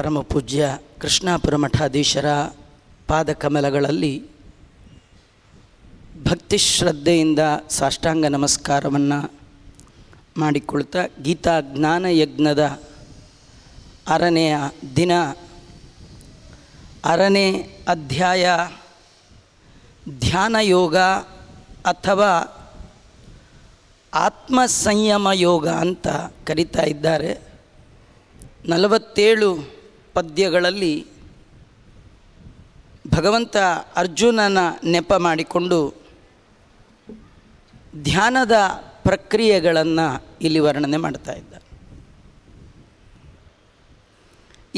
ಪರಮ ಪೂಜ್ಯ ಕೃಷ್ಣಾಪುರ ಮಠಾಧೀಶರ ಪಾದಕಮಲಗಳಲ್ಲಿ ಭಕ್ತಿ ಶ್ರದ್ಧೆಯಿಂದ ಸಾಷ್ಟಾಂಗ ನಮಸ್ಕಾರವನ್ನು ಮಾಡಿಕೊಳ್ತಾ ಗೀತಾ ಜ್ಞಾನ ಯಜ್ಞದ ಆರನೆಯ ದಿನ ಆರನೇ ಅಧ್ಯಾಯ ಧ್ಯಾನ ಯೋಗ ಅಥವಾ ಆತ್ಮ ಸಂಯಮ ಯೋಗ ಅಂತ ಕರಿತಾ ಇದ್ದಾರೆ ನಲವತ್ತೇಳು ಪದ್ಯಗಳಲ್ಲಿ ಭಗವಂತ ಅರ್ಜುನನ ನೆಪ ಮಾಡಿಕೊಂಡು ಧ್ಯಾನದ ಪ್ರಕ್ರಿಯೆಗಳನ್ನು ಇಲ್ಲಿ ವರ್ಣನೆ ಮಾಡ್ತಾ ಇದ್ದ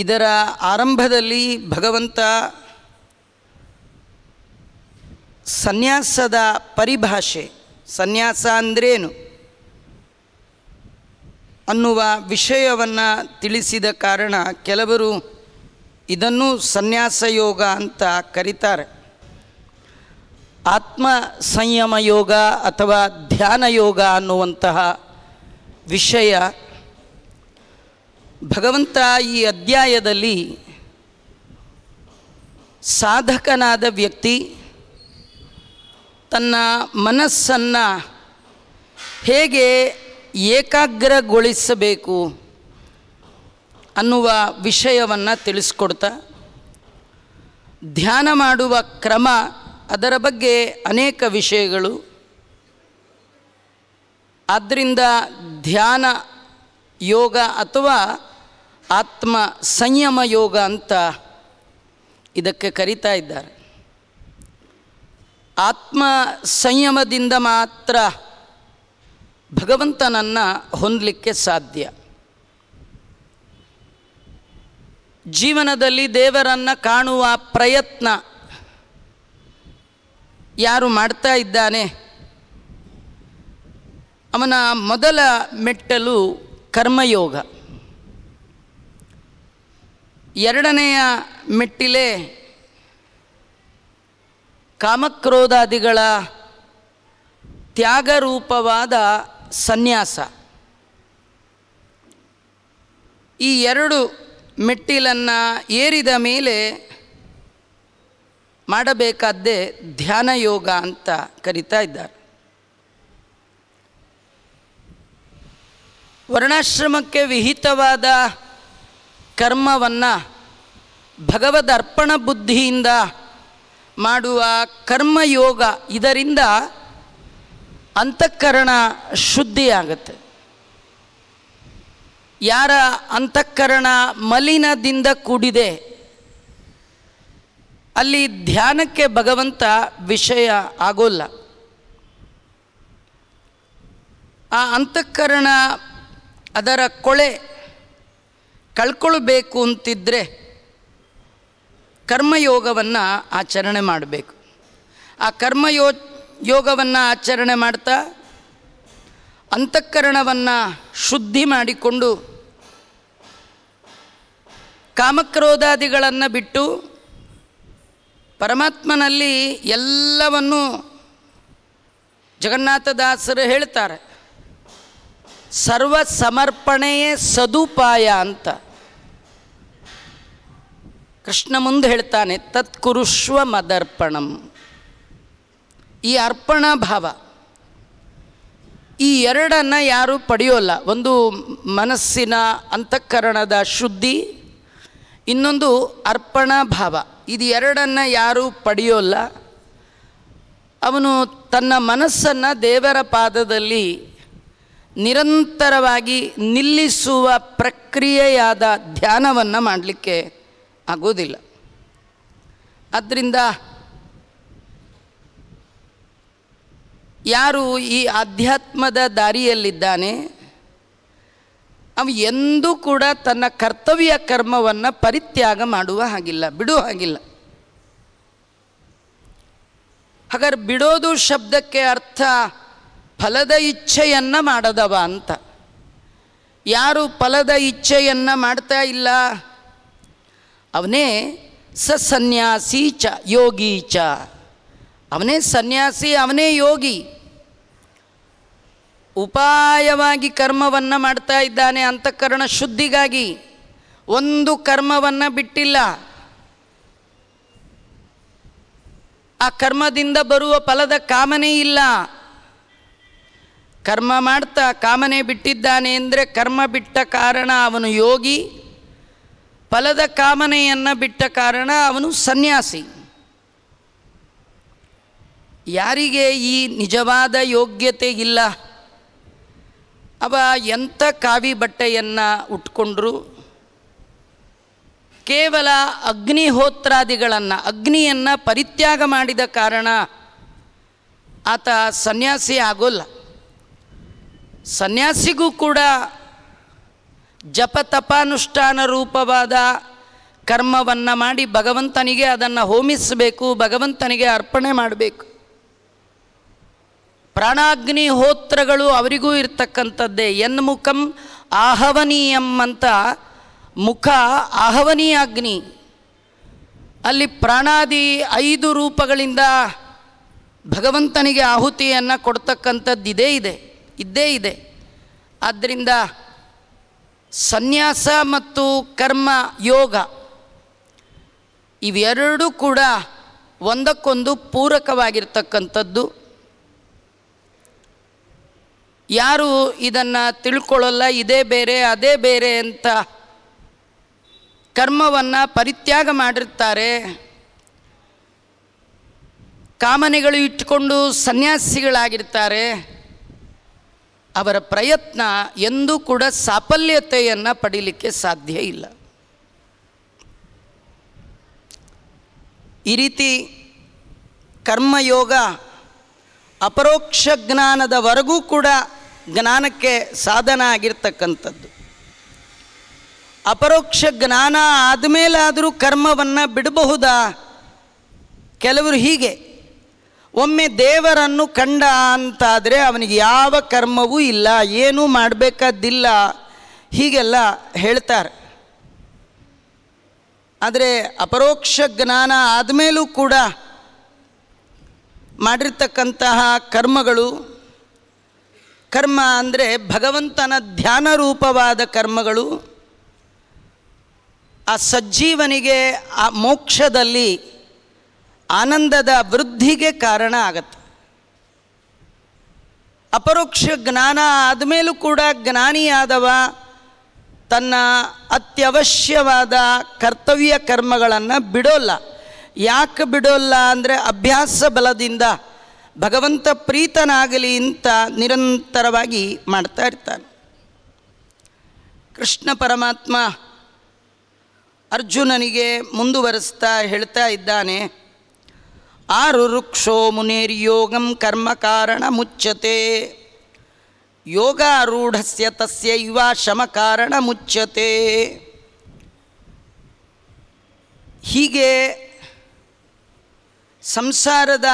ಇದರ ಆರಂಭದಲ್ಲಿ ಭಗವಂತ ಸನ್ಯಾಸದ ಪರಿಭಾಷೆ ಸನ್ಯಾಸ ಅಂದ್ರೇನು ಅನ್ನುವ ವಿಷಯವನ್ನು ತಿಳಿಸಿದ ಕಾರಣ ಕೆಲವರು ಇದನ್ನು ಸನ್ಯಾಸ ಯೋಗ ಅಂತ ಕರೀತಾರೆ ಆತ್ಮ ಸಂಯಮ ಯೋಗ ಅಥವಾ ಧ್ಯಾನ ಯೋಗ ಅನ್ನುವಂತಹ ವಿಷಯ ಭಗವಂತ ಈ ಅಧ್ಯಾಯದಲ್ಲಿ ಸಾಧಕನಾದ ವ್ಯಕ್ತಿ ತನ್ನ ಮನಸ್ಸನ್ನು ಹೇಗೆ ಏಕಾಗ್ರಗೊಳಿಸಬೇಕು ಅನ್ನುವ ವಿಷಯವನ್ನು ತಿಳಿಸ್ಕೊಡ್ತಾ ಧ್ಯಾನ ಮಾಡುವ ಕ್ರಮ ಅದರ ಬಗ್ಗೆ ಅನೇಕ ವಿಷಯಗಳು ಆದ್ದರಿಂದ ಧ್ಯಾನ ಯೋಗ ಅಥವಾ ಆತ್ಮ ಸಂಯಮ ಯೋಗ ಅಂತ ಇದಕ್ಕೆ ಕರೀತಾ ಇದ್ದಾರೆ ಆತ್ಮ ಸಂಯಮದಿಂದ ಮಾತ್ರ ಭಗವಂತನನ್ನು ಹೊಂದಲಿಕ್ಕೆ ಸಾಧ್ಯ ಜೀವನದಲ್ಲಿ ದೇವರನ್ನು ಕಾಣುವ ಪ್ರಯತ್ನ ಯಾರು ಮಾಡ್ತಾ ಇದ್ದಾನೆ ಅವನ ಮೊದಲ ಮೆಟ್ಟಲು ಕರ್ಮಯೋಗ ಎರಡನೆಯ ಮೆಟ್ಟಿಲೆ ಕಾಮಕ್ರೋಧಾದಿಗಳ ತ್ಯಾಗರೂಪವಾದ ಸನ್ಯಾಸ ಈ ಎರಡು ಮೆಟ್ಟಿಲನ್ನು ಏರಿದ ಮೇಲೆ ಮಾಡಬೇಕಾದ್ದೇ ಧ್ಯಾನ ಯೋಗ ಅಂತ ಕರಿತಾ ಇದ್ದಾರೆ ವರ್ಣಾಶ್ರಮಕ್ಕೆ ವಿಹಿತವಾದ ಕರ್ಮವನ್ನು ಭಗವದರ್ಪಣ ಬುದ್ಧಿಯಿಂದ ಮಾಡುವ ಕರ್ಮಯೋಗ ಇದರಿಂದ ಅಂತಃಕರಣ ಶುದ್ಧಿ ಆಗುತ್ತೆ ಯಾರ ಅಂತಃಕರಣ ಮಲಿನದಿಂದ ಕೂಡಿದೆ ಅಲ್ಲಿ ಧ್ಯಾನಕ್ಕೆ ಭಗವಂತ ವಿಷಯ ಆಗೋಲ್ಲ ಆ ಅಂತಃಕರಣ ಅದರ ಕೊಳೆ ಕಳ್ಕೊಳ್ಬೇಕು ಅಂತಿದ್ದರೆ ಕರ್ಮಯೋಗವನ್ನು ಆಚರಣೆ ಮಾಡಬೇಕು ಆ ಕರ್ಮಯೋ ಯೋಗವನ್ನು ಆಚರಣೆ ಮಾಡ್ತಾ ಅಂತಃಕರಣವನ್ನು ಶುದ್ಧಿ ಮಾಡಿಕೊಂಡು ಕಾಮಕ್ರೋಧಾದಿಗಳನ್ನು ಬಿಟ್ಟು ಪರಮಾತ್ಮನಲ್ಲಿ ಎಲ್ಲವನ್ನು ಜಗನ್ನಾಥದಾಸರು ಹೇಳ್ತಾರೆ ಸರ್ವ ಸಮರ್ಪಣೆಯೇ ಸದುಪಾಯ ಅಂತ ಕೃಷ್ಣ ಮುಂದೆ ಹೇಳ್ತಾನೆ ತತ್ಕುರುಷ್ವ ಮದರ್ಪಣಂ ಈ ಅರ್ಪಣಾ ಭಾವ ಈ ಎರಡನ್ನು ಯಾರೂ ಪಡೆಯೋಲ್ಲ ಒಂದು ಮನಸ್ಸಿನ ಅಂತಃಕರಣದ ಶುದ್ಧಿ ಇನ್ನೊಂದು ಅರ್ಪಣಾ ಭಾವ ಇದು ಎರಡನ್ನು ಯಾರೂ ಪಡೆಯೋಲ್ಲ ಅವನು ತನ್ನ ಮನಸ್ಸನ್ನು ದೇವರ ಪಾದದಲ್ಲಿ ನಿರಂತರವಾಗಿ ನಿಲ್ಲಿಸುವ ಪ್ರಕ್ರಿಯೆಯಾದ ಧ್ಯಾನವನ್ನು ಮಾಡಲಿಕ್ಕೆ ಆಗೋದಿಲ್ಲ ಆದ್ದರಿಂದ ಯಾರು ಈ ಆಧ್ಯಾತ್ಮದ ದಾರಿಯಲ್ಲಿದ್ದಾನೆ ಅವ ಎಂದೂ ಕೂಡ ತನ್ನ ಕರ್ತವ್ಯ ಕರ್ಮವನ್ನು ಪರಿತ್ಯಾಗ ಮಾಡುವ ಹಾಗಿಲ್ಲ ಬಿಡುವ ಹಾಗಿಲ್ಲ ಹಾಗಾದ್ರೆ ಬಿಡೋದು ಶಬ್ದಕ್ಕೆ ಅರ್ಥ ಫಲದ ಇಚ್ಛೆಯನ್ನು ಮಾಡದವ ಅಂತ ಯಾರು ಫಲದ ಇಚ್ಛೆಯನ್ನು ಮಾಡ್ತಾ ಇಲ್ಲ ಅವನೇ ಸಸನ್ಯಾಸಿ ಚ ಯೋಗಿ ಚ ಅವನೇ ಸನ್ಯಾಸಿ ಅವನೇ ಯೋಗಿ ಉಪಾಯವಾಗಿ ಕರ್ಮವನ್ನು ಮಾಡ್ತಾ ಇದ್ದಾನೆ ಅಂತಃಕರಣ ಶುದ್ಧಿಗಾಗಿ ಒಂದು ಕರ್ಮವನ್ನು ಬಿಟ್ಟಿಲ್ಲ ಆ ಕರ್ಮದಿಂದ ಬರುವ ಫಲದ ಕಾಮನೆ ಇಲ್ಲ ಕರ್ಮ ಮಾಡ್ತಾ ಕಾಮನೆ ಬಿಟ್ಟಿದ್ದಾನೆ ಅಂದರೆ ಕರ್ಮ ಬಿಟ್ಟ ಕಾರಣ ಅವನು ಯೋಗಿ ಫಲದ ಕಾಮನೆಯನ್ನು ಬಿಟ್ಟ ಕಾರಣ ಅವನು ಸನ್ಯಾಸಿ ಯಾರಿಗೆ ಈ ನಿಜವಾದ ಯೋಗ್ಯತೆ ಇಲ್ಲ ಅವ ಎಂಥ ಕಾವಿ ಬಟ್ಟೆಯನ್ನು ಉಟ್ಕೊಂಡ್ರು ಕೇವಲ ಅಗ್ನಿಹೋತ್ರಾದಿಗಳನ್ನು ಅಗ್ನಿಯನ್ನು ಪರಿತ್ಯಾಗ ಮಾಡಿದ ಕಾರಣ ಆತ ಸನ್ಯಾಸಿ ಆಗೋಲ್ಲ ಸನ್ಯಾಸಿಗೂ ಕೂಡ ಜಪತಪಾನುಷ್ಠಾನ ರೂಪವಾದ ಕರ್ಮವನ್ನು ಮಾಡಿ ಭಗವಂತನಿಗೆ ಅದನ್ನು ಹೋಮಿಸಬೇಕು ಭಗವಂತನಿಗೆ ಅರ್ಪಣೆ ಮಾಡಬೇಕು ಪ್ರಾಣಾಗ್ನಿ ಹೋತ್ರಗಳು ಅವರಿಗೂ ಇರ್ತಕ್ಕಂಥದ್ದೇ ಎನ್ಮುಖಂ ಆಹವನೀಯಂ ಅಂತ ಮುಖ ಆಹವನೀಯ ಅಗ್ನಿ ಅಲ್ಲಿ ಪ್ರಾಣಾದಿ ಐದು ರೂಪಗಳಿಂದ ಭಗವಂತನಿಗೆ ಆಹುತಿಯನ್ನು ಇದೇ ಇದೆ ಇದ್ದೇ ಇದೆ ಆದ್ದರಿಂದ ಸನ್ಯಾಸ ಮತ್ತು ಕರ್ಮ ಯೋಗ ಇವೆರಡೂ ಕೂಡ ಒಂದಕ್ಕೊಂದು ಪೂರಕವಾಗಿರ್ತಕ್ಕಂಥದ್ದು ಯಾರು ಇದನ್ನು ತಿಳ್ಕೊಳ್ಳಲ್ಲ ಇದೇ ಬೇರೆ ಅದೇ ಬೇರೆ ಅಂತ ಕರ್ಮವನ್ನು ಪರಿತ್ಯಾಗ ಮಾಡಿರ್ತಾರೆ ಕಾಮನೆಗಳು ಇಟ್ಟುಕೊಂಡು ಸನ್ಯಾಸಿಗಳಾಗಿರ್ತಾರೆ ಅವರ ಪ್ರಯತ್ನ ಎಂದೂ ಕೂಡ ಸಾಫಲ್ಯತೆಯನ್ನು ಪಡೀಲಿಕ್ಕೆ ಸಾಧ್ಯ ಇಲ್ಲ ಈ ರೀತಿ ಕರ್ಮಯೋಗ ಅಪರೋಕ್ಷ ಜ್ಞಾನದವರೆಗೂ ಕೂಡ ಜ್ಞಾನಕ್ಕೆ ಸಾಧನ ಆಗಿರ್ತಕ್ಕಂಥದ್ದು ಅಪರೋಕ್ಷ ಜ್ಞಾನ ಆದಮೇಲಾದರೂ ಕರ್ಮವನ್ನು ಬಿಡಬಹುದಾ ಕೆಲವರು ಹೀಗೆ ಒಮ್ಮೆ ದೇವರನ್ನು ಕಂಡ ಅಂತಾದರೆ ಅವನಿಗೆ ಯಾವ ಕರ್ಮವೂ ಇಲ್ಲ ಏನೂ ಮಾಡಬೇಕಾದ್ದಿಲ್ಲ ಹೀಗೆಲ್ಲ ಹೇಳ್ತಾರೆ ಆದರೆ ಅಪರೋಕ್ಷ ಜ್ಞಾನ ಆದಮೇಲೂ ಕೂಡ ಮಾಡಿರ್ತಕ್ಕಂತಹ ಕರ್ಮಗಳು ಕರ್ಮ ಅಂದರೆ ಭಗವಂತನ ಧ್ಯಾನ ರೂಪವಾದ ಕರ್ಮಗಳು ಆ ಸಜ್ಜೀವನಿಗೆ ಆ ಮೋಕ್ಷದಲ್ಲಿ ಆನಂದದ ವೃದ್ಧಿಗೆ ಕಾರಣ ಆಗತ್ತೆ ಅಪರೋಕ್ಷ ಜ್ಞಾನ ಆದಮೇಲೂ ಕೂಡ ಜ್ಞಾನಿಯಾದವ ತನ್ನ ಅತ್ಯವಶ್ಯವಾದ ಕರ್ತವ್ಯ ಕರ್ಮಗಳನ್ನು ಬಿಡೋಲ್ಲ ಯಾಕೆ ಬಿಡೋಲ್ಲ ಅಂದರೆ ಅಭ್ಯಾಸ ಬಲದಿಂದ ಭಗವಂತ ಪ್ರೀತನಾಗಲಿ ಅಂತ ನಿರಂತರವಾಗಿ ಮಾಡ್ತಾ ಇರ್ತಾನೆ ಕೃಷ್ಣ ಪರಮಾತ್ಮ ಅರ್ಜುನನಿಗೆ ಮುಂದುವರೆಸ್ತಾ ಹೇಳ್ತಾ ಇದ್ದಾನೆ ಆರು ರುಕ್ಷೋ ಯೋಗಂ ಕರ್ಮ ಕಾರಣ ಮುಚ್ಚತೆ ಯೋಗಾರೂಢಸ್ಯ ತಸ್ಯ ಶಮ ಕಾರಣ ಮುಚ್ಚತೆ ಹೀಗೆ ಸಂಸಾರದ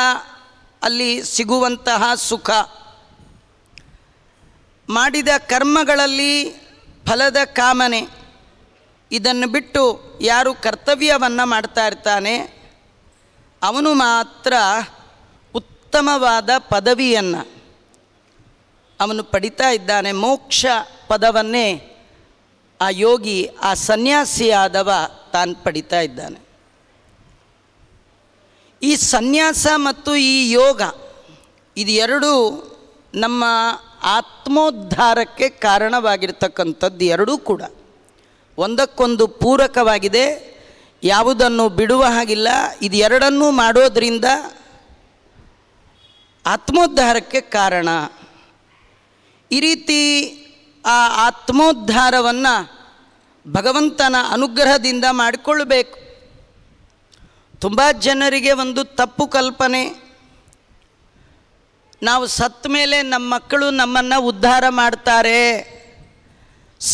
ಅಲ್ಲಿ ಸಿಗುವಂತಹ ಸುಖ ಮಾಡಿದ ಕರ್ಮಗಳಲ್ಲಿ ಫಲದ ಕಾಮನೆ ಇದನ್ನು ಬಿಟ್ಟು ಯಾರು ಕರ್ತವ್ಯವನ್ನು ಮಾಡ್ತಾ ಇರ್ತಾನೆ ಅವನು ಮಾತ್ರ ಉತ್ತಮವಾದ ಪದವಿಯನ್ನು ಅವನು ಪಡಿತಾ ಇದ್ದಾನೆ ಮೋಕ್ಷ ಪದವನ್ನೇ ಆ ಯೋಗಿ ಆ ಸನ್ಯಾಸಿಯಾದವ ತಾನು ಪಡಿತಾ ಇದ್ದಾನೆ ಈ ಸನ್ಯಾಸ ಮತ್ತು ಈ ಯೋಗ ಇದು ಎರಡೂ ನಮ್ಮ ಆತ್ಮೋದ್ಧಾರಕ್ಕೆ ಕಾರಣವಾಗಿರ್ತಕ್ಕಂಥದ್ದು ಎರಡೂ ಕೂಡ ಒಂದಕ್ಕೊಂದು ಪೂರಕವಾಗಿದೆ ಯಾವುದನ್ನು ಬಿಡುವ ಹಾಗಿಲ್ಲ ಇದು ಎರಡನ್ನೂ ಮಾಡೋದರಿಂದ ಆತ್ಮೋದ್ಧಾರಕ್ಕೆ ಕಾರಣ ಈ ರೀತಿ ಆ ಆತ್ಮೋದ್ಧಾರವನ್ನು ಭಗವಂತನ ಅನುಗ್ರಹದಿಂದ ಮಾಡಿಕೊಳ್ಬೇಕು ತುಂಬ ಜನರಿಗೆ ಒಂದು ತಪ್ಪು ಕಲ್ಪನೆ ನಾವು ಸತ್ತ ಮೇಲೆ ನಮ್ಮ ಮಕ್ಕಳು ನಮ್ಮನ್ನು ಉದ್ಧಾರ ಮಾಡ್ತಾರೆ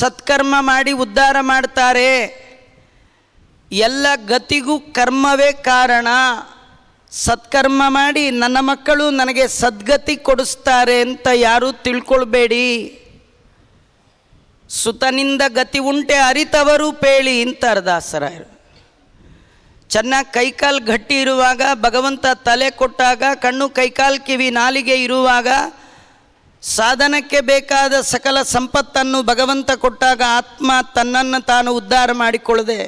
ಸತ್ಕರ್ಮ ಮಾಡಿ ಉದ್ಧಾರ ಮಾಡ್ತಾರೆ ಎಲ್ಲ ಗತಿಗೂ ಕರ್ಮವೇ ಕಾರಣ ಸತ್ಕರ್ಮ ಮಾಡಿ ನನ್ನ ಮಕ್ಕಳು ನನಗೆ ಸದ್ಗತಿ ಕೊಡಿಸ್ತಾರೆ ಅಂತ ಯಾರೂ ತಿಳ್ಕೊಳ್ಬೇಡಿ ಸುತನಿಂದ ಗತಿ ಉಂಟೆ ಅರಿತವರು ಪೇಳಿ ಇಂತಾರ ದಾಸರಾಯರು ಚೆನ್ನಾಗಿ ಕೈಕಾಲು ಗಟ್ಟಿ ಇರುವಾಗ ಭಗವಂತ ತಲೆ ಕೊಟ್ಟಾಗ ಕಣ್ಣು ಕೈಕಾಲು ಕಿವಿ ನಾಲಿಗೆ ಇರುವಾಗ ಸಾಧನಕ್ಕೆ ಬೇಕಾದ ಸಕಲ ಸಂಪತ್ತನ್ನು ಭಗವಂತ ಕೊಟ್ಟಾಗ ಆತ್ಮ ತನ್ನನ್ನು ತಾನು ಉದ್ಧಾರ ಮಾಡಿಕೊಳ್ಳದೆ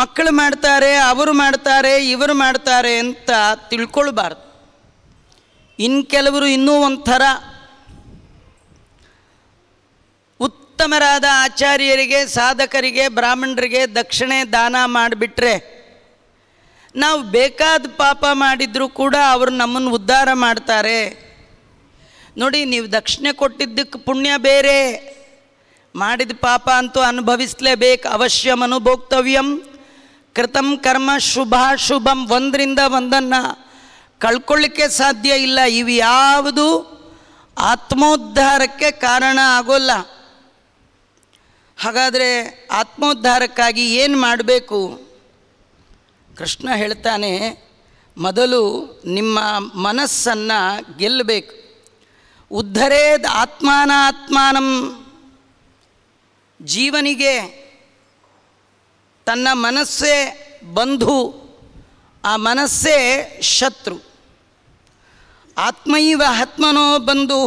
ಮಕ್ಕಳು ಮಾಡ್ತಾರೆ ಅವರು ಮಾಡ್ತಾರೆ ಇವರು ಮಾಡ್ತಾರೆ ಅಂತ ತಿಳ್ಕೊಳ್ಬಾರ್ದು ಇನ್ನು ಕೆಲವರು ಇನ್ನೂ ಒಂಥರ ಉತ್ತಮರಾದ ಆಚಾರ್ಯರಿಗೆ ಸಾಧಕರಿಗೆ ಬ್ರಾಹ್ಮಣರಿಗೆ ದಕ್ಷಿಣೆ ದಾನ ಮಾಡಿಬಿಟ್ರೆ ನಾವು ಬೇಕಾದ ಪಾಪ ಮಾಡಿದರೂ ಕೂಡ ಅವರು ನಮ್ಮನ್ನು ಉದ್ಧಾರ ಮಾಡ್ತಾರೆ ನೋಡಿ ನೀವು ದಕ್ಷಿಣೆ ಕೊಟ್ಟಿದ್ದಕ್ಕೆ ಪುಣ್ಯ ಬೇರೆ ಮಾಡಿದ ಪಾಪ ಅಂತೂ ಅನುಭವಿಸಲೇಬೇಕು ಅವಶ್ಯ ಅನುಭೋಕ್ತವ್ಯಂ ಕೃತಂ ಕರ್ಮ ಶುಭಂ ಒಂದರಿಂದ ಒಂದನ್ನು ಕಳ್ಕೊಳ್ಳಿಕ್ಕೆ ಸಾಧ್ಯ ಇಲ್ಲ ಇವು ಯಾವುದು ಆತ್ಮೋದ್ಧಾರಕ್ಕೆ ಕಾರಣ ಆಗೋಲ್ಲ ಹಾಗಾದರೆ ಆತ್ಮೋದ್ಧಾರಕ್ಕಾಗಿ ಏನು ಮಾಡಬೇಕು ಕೃಷ್ಣ ಹೇಳ್ತಾನೆ ಮೊದಲು ನಿಮ್ಮ ಮನಸ್ಸನ್ನು ಗೆಲ್ಲಬೇಕು ಉದ್ಧರೇದ್ ಆತ್ಮಾನಂ ಜೀವನಿಗೆ ತನ್ನ ಮನಸ್ಸೇ ಬಂಧು ಆ ಮನಸ್ಸೇ ಶತ್ರು ಆತ್ಮೈವ ಆತ್ಮನೋ ಬಂಧು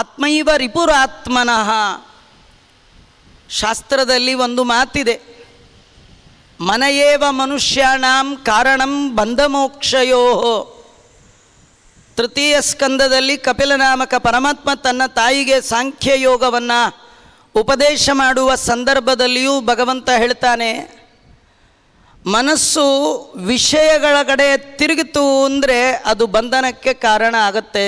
ಆತ್ಮೈವ ರಿಪುರಾತ್ಮನಃ ಶಾಸ್ತ್ರದಲ್ಲಿ ಒಂದು ಮಾತಿದೆ ಮನೆಯೇವ ಮನುಷ್ಯಾಣಂ ಕಾರಣಂ ಬಂಧಮೋಕ್ಷಯೋ ತೃತೀಯ ಸ್ಕಂದದಲ್ಲಿ ಕಪಿಲನಾಮಕ ಪರಮಾತ್ಮ ತನ್ನ ತಾಯಿಗೆ ಸಾಂಖ್ಯಯೋಗವನ್ನು ಉಪದೇಶ ಮಾಡುವ ಸಂದರ್ಭದಲ್ಲಿಯೂ ಭಗವಂತ ಹೇಳ್ತಾನೆ ಮನಸ್ಸು ವಿಷಯಗಳ ಕಡೆ ತಿರುಗಿತು ಅಂದರೆ ಅದು ಬಂಧನಕ್ಕೆ ಕಾರಣ ಆಗತ್ತೆ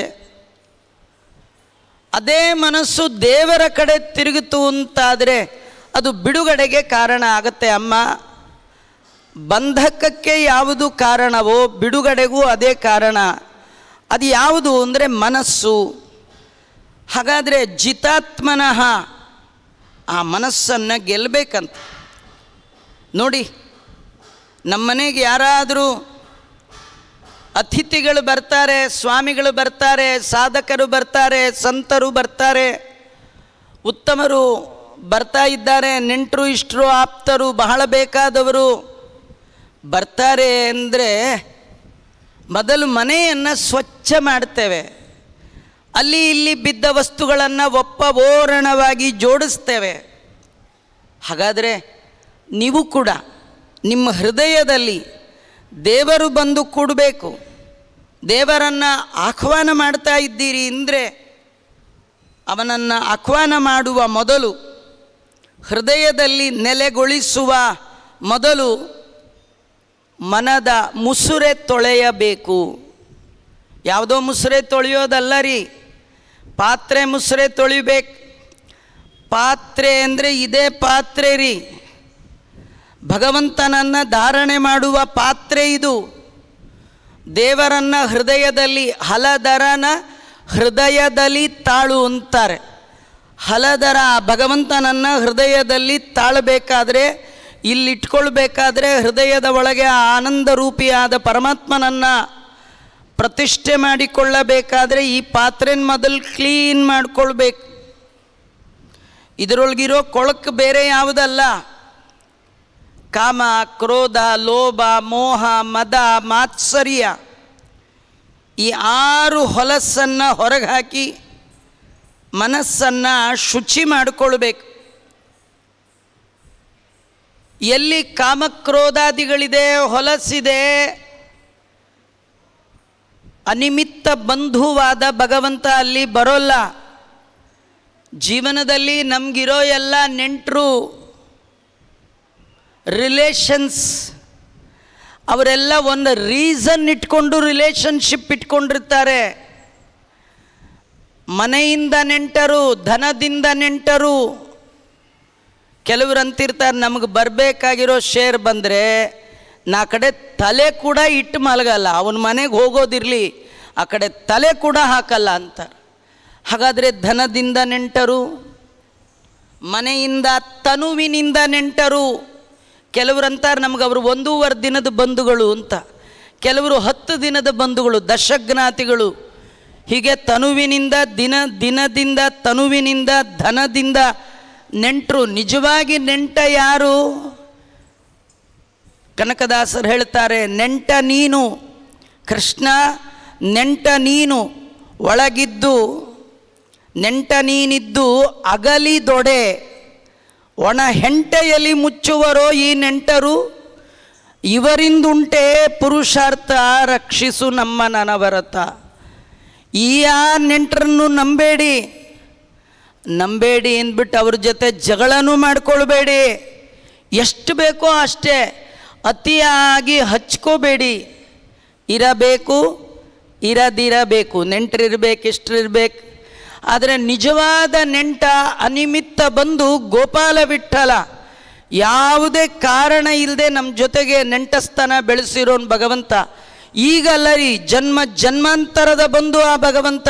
ಅದೇ ಮನಸ್ಸು ದೇವರ ಕಡೆ ತಿರುಗಿತು ಅಂತಾದರೆ ಅದು ಬಿಡುಗಡೆಗೆ ಕಾರಣ ಆಗತ್ತೆ ಅಮ್ಮ ಬಂಧಕಕ್ಕೆ ಯಾವುದು ಕಾರಣವೋ ಬಿಡುಗಡೆಗೂ ಅದೇ ಕಾರಣ ಅದು ಯಾವುದು ಅಂದರೆ ಮನಸ್ಸು ಹಾಗಾದರೆ ಜಿತಾತ್ಮನಃ ಆ ಮನಸ್ಸನ್ನು ಗೆಲ್ಲಬೇಕಂತ ನೋಡಿ ನಮ್ಮನೆಗೆ ಯಾರಾದರೂ ಅತಿಥಿಗಳು ಬರ್ತಾರೆ ಸ್ವಾಮಿಗಳು ಬರ್ತಾರೆ ಸಾಧಕರು ಬರ್ತಾರೆ ಸಂತರು ಬರ್ತಾರೆ ಉತ್ತಮರು ಬರ್ತಾ ಇದ್ದಾರೆ ನೆಂಟರು ಇಷ್ಟರು ಆಪ್ತರು ಬಹಳ ಬೇಕಾದವರು ಬರ್ತಾರೆ ಅಂದರೆ ಮೊದಲು ಮನೆಯನ್ನು ಸ್ವಚ್ಛ ಮಾಡ್ತೇವೆ ಅಲ್ಲಿ ಇಲ್ಲಿ ಬಿದ್ದ ವಸ್ತುಗಳನ್ನು ಒಪ್ಪ ಓರಣವಾಗಿ ಜೋಡಿಸ್ತೇವೆ ಹಾಗಾದರೆ ನೀವು ಕೂಡ ನಿಮ್ಮ ಹೃದಯದಲ್ಲಿ ದೇವರು ಬಂದು ಕೂಡಬೇಕು ದೇವರನ್ನು ಆಹ್ವಾನ ಮಾಡ್ತಾ ಇದ್ದೀರಿ ಅಂದರೆ ಅವನನ್ನು ಆಹ್ವಾನ ಮಾಡುವ ಮೊದಲು ಹೃದಯದಲ್ಲಿ ನೆಲೆಗೊಳಿಸುವ ಮೊದಲು ಮನದ ಮುಸುರೆ ತೊಳೆಯಬೇಕು ಯಾವುದೋ ಮುಸುರೆ ತೊಳೆಯೋದಲ್ಲ ರೀ ಪಾತ್ರೆ ಮುಸುರೆ ತೊಳಿಬೇಕು ಪಾತ್ರೆ ಅಂದರೆ ಇದೇ ಪಾತ್ರೆ ರೀ ಭಗವಂತನನ್ನು ಧಾರಣೆ ಮಾಡುವ ಪಾತ್ರೆ ಇದು ದೇವರನ್ನು ಹೃದಯದಲ್ಲಿ ಹಲದರನ ಹೃದಯದಲ್ಲಿ ತಾಳು ಅಂತಾರೆ ಹಲದರ ಭಗವಂತನನ್ನು ಹೃದಯದಲ್ಲಿ ತಾಳಬೇಕಾದರೆ ಇಲ್ಲಿಟ್ಕೊಳ್ಬೇಕಾದ್ರೆ ಹೃದಯದ ಒಳಗೆ ಆ ಆನಂದ ರೂಪಿಯಾದ ಪರಮಾತ್ಮನನ್ನು ಪ್ರತಿಷ್ಠೆ ಮಾಡಿಕೊಳ್ಳಬೇಕಾದ್ರೆ ಈ ಪಾತ್ರೆನ ಮೊದಲು ಕ್ಲೀನ್ ಮಾಡಿಕೊಳ್ಬೇಕು ಇದರೊಳಗಿರೋ ಕೊಳಕು ಬೇರೆ ಯಾವುದಲ್ಲ ಕಾಮ ಕ್ರೋಧ ಲೋಭ ಮೋಹ ಮದ ಮಾತ್ಸರ್ಯ ಈ ಆರು ಹೊಲಸನ್ನು ಹೊರಗೆ ಹಾಕಿ ಮನಸ್ಸನ್ನು ಶುಚಿ ಮಾಡಿಕೊಳ್ಬೇಕು ಎಲ್ಲಿ ಕಾಮಕ್ರೋಧಾದಿಗಳಿದೆ ಹೊಲಸಿದೆ ಅನಿಮಿತ್ತ ಬಂಧುವಾದ ಭಗವಂತ ಅಲ್ಲಿ ಬರೋಲ್ಲ ಜೀವನದಲ್ಲಿ ನಮಗಿರೋ ಎಲ್ಲ ನೆಂಟರು ರಿಲೇಷನ್ಸ್ ಅವರೆಲ್ಲ ಒಂದು ರೀಸನ್ ಇಟ್ಕೊಂಡು ರಿಲೇಷನ್ಶಿಪ್ ಇಟ್ಕೊಂಡಿರ್ತಾರೆ ಮನೆಯಿಂದ ನೆಂಟರು ಧನದಿಂದ ನೆಂಟರು ಕೆಲವರು ಅಂತಿರ್ತಾರೆ ನಮಗೆ ಬರಬೇಕಾಗಿರೋ ಶೇರ್ ಬಂದರೆ ನಾ ಕಡೆ ತಲೆ ಕೂಡ ಇಟ್ಟು ಮಲಗಲ್ಲ ಅವನ ಮನೆಗೆ ಹೋಗೋದಿರಲಿ ಆ ಕಡೆ ತಲೆ ಕೂಡ ಹಾಕಲ್ಲ ಅಂತ ಹಾಗಾದರೆ ಧನದಿಂದ ನೆಂಟರು ಮನೆಯಿಂದ ತನುವಿನಿಂದ ನೆಂಟರು ಕೆಲವರು ಅಂತಾರೆ ನಮ್ಗೆ ಅವರು ಒಂದೂವರೆ ದಿನದ ಬಂಧುಗಳು ಅಂತ ಕೆಲವರು ಹತ್ತು ದಿನದ ಬಂಧುಗಳು ದಶಜ್ಞಾತಿಗಳು ಹೀಗೆ ತನುವಿನಿಂದ ದಿನ ದಿನದಿಂದ ತನುವಿನಿಂದ ಧನದಿಂದ ನೆಂಟರು ನಿಜವಾಗಿ ನೆಂಟ ಯಾರು ಕನಕದಾಸರು ಹೇಳ್ತಾರೆ ನೆಂಟ ನೀನು ಕೃಷ್ಣ ನೆಂಟ ನೀನು ಒಳಗಿದ್ದು ನೆಂಟ ನೀನಿದ್ದು ಅಗಲಿದೊಡೆ ಒಣ ಹೆಂಟೆಯಲ್ಲಿ ಮುಚ್ಚುವರೋ ಈ ನೆಂಟರು ಇವರಿಂದುಂಟೆ ಪುರುಷಾರ್ಥ ರಕ್ಷಿಸು ನಮ್ಮ ನನವರತ ಈ ಆ ನೆಂಟರನ್ನು ನಂಬೇಡಿ ನಂಬೇಡಿ ಅಂದ್ಬಿಟ್ಟು ಅವ್ರ ಜೊತೆ ಜಗಳನೂ ಮಾಡ್ಕೊಳ್ಬೇಡಿ ಎಷ್ಟು ಬೇಕೋ ಅಷ್ಟೇ ಅತಿಯಾಗಿ ಹಚ್ಕೋಬೇಡಿ ಇರಬೇಕು ಇರದಿರಬೇಕು ನೆಂಟರಿರ್ಬೇಕು ಇರಬೇಕು ಆದರೆ ನಿಜವಾದ ನೆಂಟ ಅನಿಮಿತ್ತ ಬಂದು ಗೋಪಾಲ ವಿಠಲ ಯಾವುದೇ ಕಾರಣ ಇಲ್ಲದೆ ನಮ್ಮ ಜೊತೆಗೆ ನೆಂಟಸ್ತನ ಬೆಳೆಸಿರೋನ್ ಭಗವಂತ ಈಗಲ್ಲ ರೀ ಜನ್ಮ ಜನ್ಮಾಂತರದ ಬಂಧು ಆ ಭಗವಂತ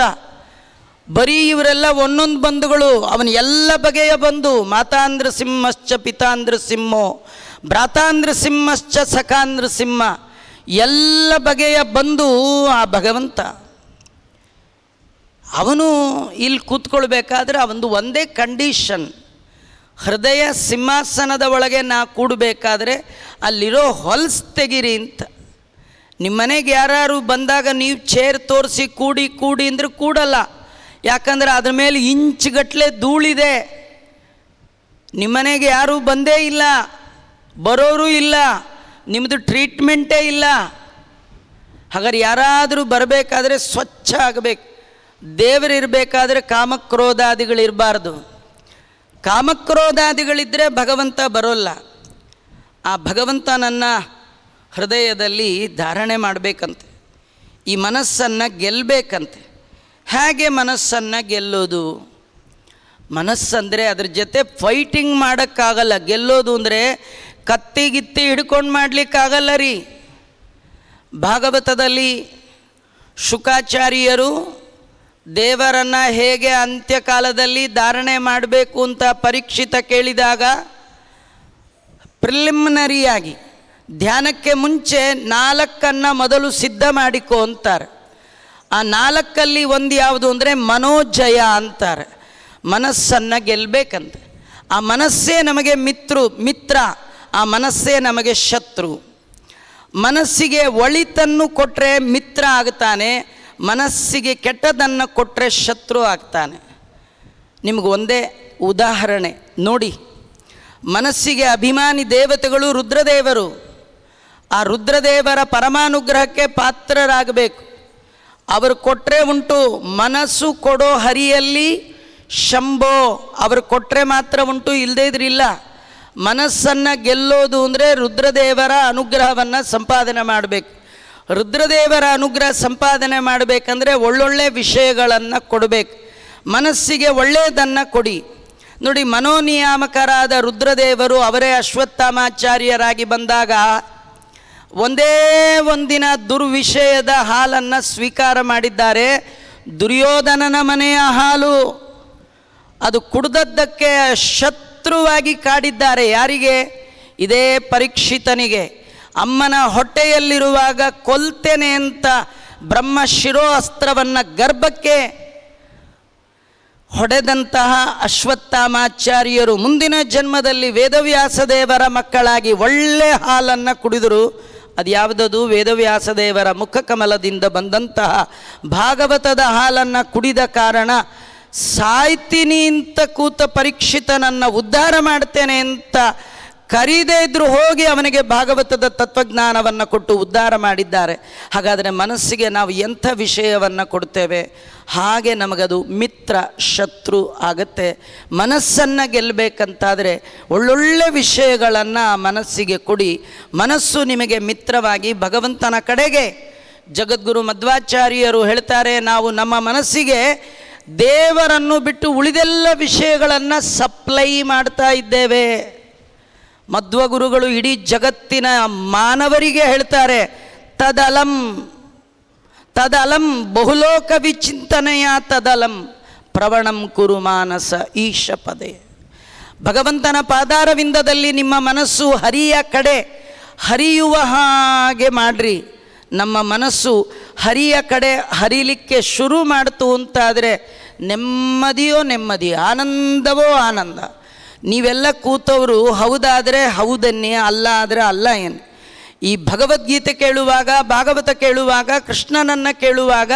ಬರೀ ಇವರೆಲ್ಲ ಒಂದೊಂದು ಬಂಧುಗಳು ಅವನ ಎಲ್ಲ ಬಗೆಯ ಬಂಧು ಮಾತಾಂದ್ರ ಸಿಂಹಶ್ಚ ಪಿತಾಂದ್ರ ಸಿಂಹ ಭ್ರಾತಾಂದ್ರ ಸಿಂಹಶ್ಚ ಸಖಾಂದ್ರ ಸಿಂಹ ಎಲ್ಲ ಬಗೆಯ ಬಂಧು ಆ ಭಗವಂತ ಅವನು ಇಲ್ಲಿ ಕೂತ್ಕೊಳ್ಬೇಕಾದ್ರೆ ಅವನು ಒಂದೇ ಕಂಡೀಷನ್ ಹೃದಯ ಸಿಂಹಾಸನದ ಒಳಗೆ ನಾ ಕೂಡಬೇಕಾದ್ರೆ ಅಲ್ಲಿರೋ ಹೊಲ್ಸ್ ತೆಗಿರಿ ಅಂತ ನಿಮ್ಮನೆಗೆ ಯಾರು ಬಂದಾಗ ನೀವು ಚೇರ್ ತೋರಿಸಿ ಕೂಡಿ ಕೂಡಿ ಅಂದರೆ ಕೂಡಲ್ಲ ಯಾಕಂದರೆ ಅದ್ರ ಮೇಲೆ ಇಂಚುಗಟ್ಟಲೆ ಧೂಳಿದೆ ನಿಮ್ಮನೆಗೆ ಯಾರೂ ಬಂದೇ ಇಲ್ಲ ಬರೋರು ಇಲ್ಲ ನಿಮ್ಮದು ಟ್ರೀಟ್ಮೆಂಟೇ ಇಲ್ಲ ಹಾಗಾದ್ರೆ ಯಾರಾದರೂ ಬರಬೇಕಾದ್ರೆ ಸ್ವಚ್ಛ ಆಗಬೇಕು ದೇವರಿರಬೇಕಾದ್ರೆ ಕಾಮಕ್ರೋಧಾದಿಗಳಿರಬಾರ್ದು ಕಾಮಕ್ರೋಧಾದಿಗಳಿದ್ದರೆ ಭಗವಂತ ಬರೋಲ್ಲ ಆ ಭಗವಂತ ನನ್ನ ಹೃದಯದಲ್ಲಿ ಧಾರಣೆ ಮಾಡಬೇಕಂತೆ ಈ ಮನಸ್ಸನ್ನು ಗೆಲ್ಲಬೇಕಂತೆ ಹೇಗೆ ಮನಸ್ಸನ್ನು ಗೆಲ್ಲೋದು ಮನಸ್ಸಂದರೆ ಅದ್ರ ಜೊತೆ ಫೈಟಿಂಗ್ ಮಾಡೋಕ್ಕಾಗಲ್ಲ ಗೆಲ್ಲೋದು ಅಂದರೆ ಕತ್ತಿಗಿತ್ತಿ ಹಿಡ್ಕೊಂಡು ಮಾಡಲಿಕ್ಕಾಗಲ್ಲ ರೀ ಭಾಗವತದಲ್ಲಿ ಶುಕಾಚಾರ್ಯರು ದೇವರನ್ನು ಹೇಗೆ ಅಂತ್ಯಕಾಲದಲ್ಲಿ ಧಾರಣೆ ಮಾಡಬೇಕು ಅಂತ ಪರೀಕ್ಷಿತ ಕೇಳಿದಾಗ ಪ್ರಿಲಿಮಿನರಿಯಾಗಿ ಧ್ಯಾನಕ್ಕೆ ಮುಂಚೆ ನಾಲ್ಕನ್ನು ಮೊದಲು ಸಿದ್ಧ ಮಾಡಿಕೊ ಅಂತಾರೆ ಆ ನಾಲ್ಕಲ್ಲಿ ಒಂದು ಯಾವುದು ಅಂದರೆ ಮನೋಜಯ ಅಂತಾರೆ ಮನಸ್ಸನ್ನು ಗೆಲ್ಲಬೇಕಂತ ಆ ಮನಸ್ಸೇ ನಮಗೆ ಮಿತ್ರು ಮಿತ್ರ ಆ ಮನಸ್ಸೇ ನಮಗೆ ಶತ್ರು ಮನಸ್ಸಿಗೆ ಒಳಿತನ್ನು ಕೊಟ್ಟರೆ ಮಿತ್ರ ಆಗ್ತಾನೆ ಮನಸ್ಸಿಗೆ ಕೆಟ್ಟದನ್ನು ಕೊಟ್ಟರೆ ಶತ್ರು ಆಗ್ತಾನೆ ನಿಮಗೆ ಒಂದೇ ಉದಾಹರಣೆ ನೋಡಿ ಮನಸ್ಸಿಗೆ ಅಭಿಮಾನಿ ದೇವತೆಗಳು ರುದ್ರದೇವರು ಆ ರುದ್ರದೇವರ ಪರಮಾನುಗ್ರಹಕ್ಕೆ ಪಾತ್ರರಾಗಬೇಕು ಅವರು ಕೊಟ್ಟರೆ ಉಂಟು ಮನಸ್ಸು ಕೊಡೋ ಹರಿಯಲ್ಲಿ ಶಂಭೋ ಅವರು ಕೊಟ್ಟರೆ ಮಾತ್ರ ಉಂಟು ಇಲ್ಲದೇ ಇದ್ರಿಲ್ಲ ಮನಸ್ಸನ್ನು ಗೆಲ್ಲೋದು ಅಂದರೆ ರುದ್ರದೇವರ ಅನುಗ್ರಹವನ್ನು ಸಂಪಾದನೆ ಮಾಡಬೇಕು ರುದ್ರದೇವರ ಅನುಗ್ರಹ ಸಂಪಾದನೆ ಮಾಡಬೇಕಂದ್ರೆ ಒಳ್ಳೊಳ್ಳೆ ವಿಷಯಗಳನ್ನು ಕೊಡಬೇಕು ಮನಸ್ಸಿಗೆ ಒಳ್ಳೆಯದನ್ನು ಕೊಡಿ ನೋಡಿ ಮನೋನಿಯಾಮಕರಾದ ರುದ್ರದೇವರು ಅವರೇ ಅಶ್ವತ್ಥಾಮಾಚಾರ್ಯರಾಗಿ ಬಂದಾಗ ಒಂದೇ ಒಂದಿನ ದುರ್ವಿಷಯದ ಹಾಲನ್ನು ಸ್ವೀಕಾರ ಮಾಡಿದ್ದಾರೆ ದುರ್ಯೋಧನನ ಮನೆಯ ಹಾಲು ಅದು ಕುಡ್ದದ್ದಕ್ಕೆ ಶತ್ರುವಾಗಿ ಕಾಡಿದ್ದಾರೆ ಯಾರಿಗೆ ಇದೇ ಪರೀಕ್ಷಿತನಿಗೆ ಅಮ್ಮನ ಹೊಟ್ಟೆಯಲ್ಲಿರುವಾಗ ಕೊಲ್ತೇನೆ ಅಂತ ಬ್ರಹ್ಮ ಅಸ್ತ್ರವನ್ನು ಗರ್ಭಕ್ಕೆ ಹೊಡೆದಂತಹ ಅಶ್ವತ್ಥಾಮಾಚಾರ್ಯರು ಮುಂದಿನ ಜನ್ಮದಲ್ಲಿ ವೇದವ್ಯಾಸದೇವರ ಮಕ್ಕಳಾಗಿ ಒಳ್ಳೆ ಹಾಲನ್ನು ಕುಡಿದರು ಅದು ಯಾವುದದು ವೇದವ್ಯಾಸದೇವರ ಮುಖಕಮಲದಿಂದ ಬಂದಂತಹ ಭಾಗವತದ ಹಾಲನ್ನು ಕುಡಿದ ಕಾರಣ ಸಾಯ್ತಿನಿ ಅಂತ ಕೂತ ಪರೀಕ್ಷಿತನನ್ನು ಉದ್ಧಾರ ಮಾಡ್ತೇನೆ ಅಂತ ಕರೀದೇ ಇದ್ದರೂ ಹೋಗಿ ಅವನಿಗೆ ಭಾಗವತದ ತತ್ವಜ್ಞಾನವನ್ನು ಕೊಟ್ಟು ಉದ್ಧಾರ ಮಾಡಿದ್ದಾರೆ ಹಾಗಾದರೆ ಮನಸ್ಸಿಗೆ ನಾವು ಎಂಥ ವಿಷಯವನ್ನು ಕೊಡ್ತೇವೆ ಹಾಗೆ ನಮಗದು ಮಿತ್ರ ಶತ್ರು ಆಗತ್ತೆ ಮನಸ್ಸನ್ನು ಗೆಲ್ಲಬೇಕಂತಾದರೆ ಒಳ್ಳೊಳ್ಳೆ ವಿಷಯಗಳನ್ನು ಮನಸ್ಸಿಗೆ ಕೊಡಿ ಮನಸ್ಸು ನಿಮಗೆ ಮಿತ್ರವಾಗಿ ಭಗವಂತನ ಕಡೆಗೆ ಜಗದ್ಗುರು ಮಧ್ವಾಚಾರ್ಯರು ಹೇಳ್ತಾರೆ ನಾವು ನಮ್ಮ ಮನಸ್ಸಿಗೆ ದೇವರನ್ನು ಬಿಟ್ಟು ಉಳಿದೆಲ್ಲ ವಿಷಯಗಳನ್ನು ಸಪ್ಲೈ ಮಾಡ್ತಾ ಇದ್ದೇವೆ ಮಧ್ವಗುರುಗಳು ಇಡೀ ಜಗತ್ತಿನ ಮಾನವರಿಗೆ ಹೇಳ್ತಾರೆ ತದಲಂ ತದಲಂ ಬಹುಲೋಕ ವಿಚಿಂತನೆಯ ತದಲಂ ಪ್ರವಣಂ ಕುರು ಮಾನಸ ಈಶ ಪದೇ ಭಗವಂತನ ಪಾದಾರವಿಂದದಲ್ಲಿ ನಿಮ್ಮ ಮನಸ್ಸು ಹರಿಯ ಕಡೆ ಹರಿಯುವ ಹಾಗೆ ಮಾಡ್ರಿ ನಮ್ಮ ಮನಸ್ಸು ಹರಿಯ ಕಡೆ ಹರಿಲಿಕ್ಕೆ ಶುರು ಮಾಡಿತು ಅಂತಾದರೆ ನೆಮ್ಮದಿಯೋ ನೆಮ್ಮದಿ ಆನಂದವೋ ಆನಂದ ನೀವೆಲ್ಲ ಕೂತವರು ಹೌದಾದರೆ ಹೌದನ್ನೇ ಅಲ್ಲ ಆದರೆ ಅಲ್ಲ ಏನು ಈ ಭಗವದ್ಗೀತೆ ಕೇಳುವಾಗ ಭಾಗವತ ಕೇಳುವಾಗ ಕೃಷ್ಣನನ್ನು ಕೇಳುವಾಗ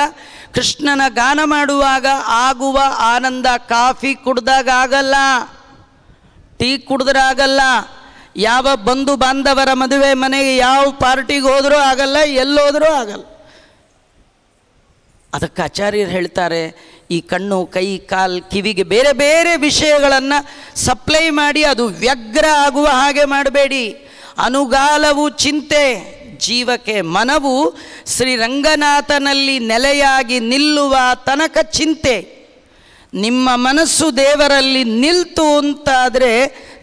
ಕೃಷ್ಣನ ಗಾನ ಮಾಡುವಾಗ ಆಗುವ ಆನಂದ ಕಾಫಿ ಕುಡ್ದಾಗ ಆಗಲ್ಲ ಟೀ ಆಗಲ್ಲ ಯಾವ ಬಂಧು ಬಾಂಧವರ ಮದುವೆ ಮನೆಗೆ ಯಾವ ಪಾರ್ಟಿಗೆ ಹೋದರೂ ಆಗಲ್ಲ ಎಲ್ಲೋದರೂ ಆಗಲ್ಲ ಅದಕ್ಕೆ ಆಚಾರ್ಯರು ಹೇಳ್ತಾರೆ ಈ ಕಣ್ಣು ಕೈ ಕಾಲು ಕಿವಿಗೆ ಬೇರೆ ಬೇರೆ ವಿಷಯಗಳನ್ನು ಸಪ್ಲೈ ಮಾಡಿ ಅದು ವ್ಯಗ್ರ ಆಗುವ ಹಾಗೆ ಮಾಡಬೇಡಿ ಅನುಗಾಲವು ಚಿಂತೆ ಜೀವಕ್ಕೆ ಮನವು ಶ್ರೀರಂಗನಾಥನಲ್ಲಿ ನೆಲೆಯಾಗಿ ನಿಲ್ಲುವ ತನಕ ಚಿಂತೆ ನಿಮ್ಮ ಮನಸ್ಸು ದೇವರಲ್ಲಿ ನಿಲ್ತು ಅಂತಾದರೆ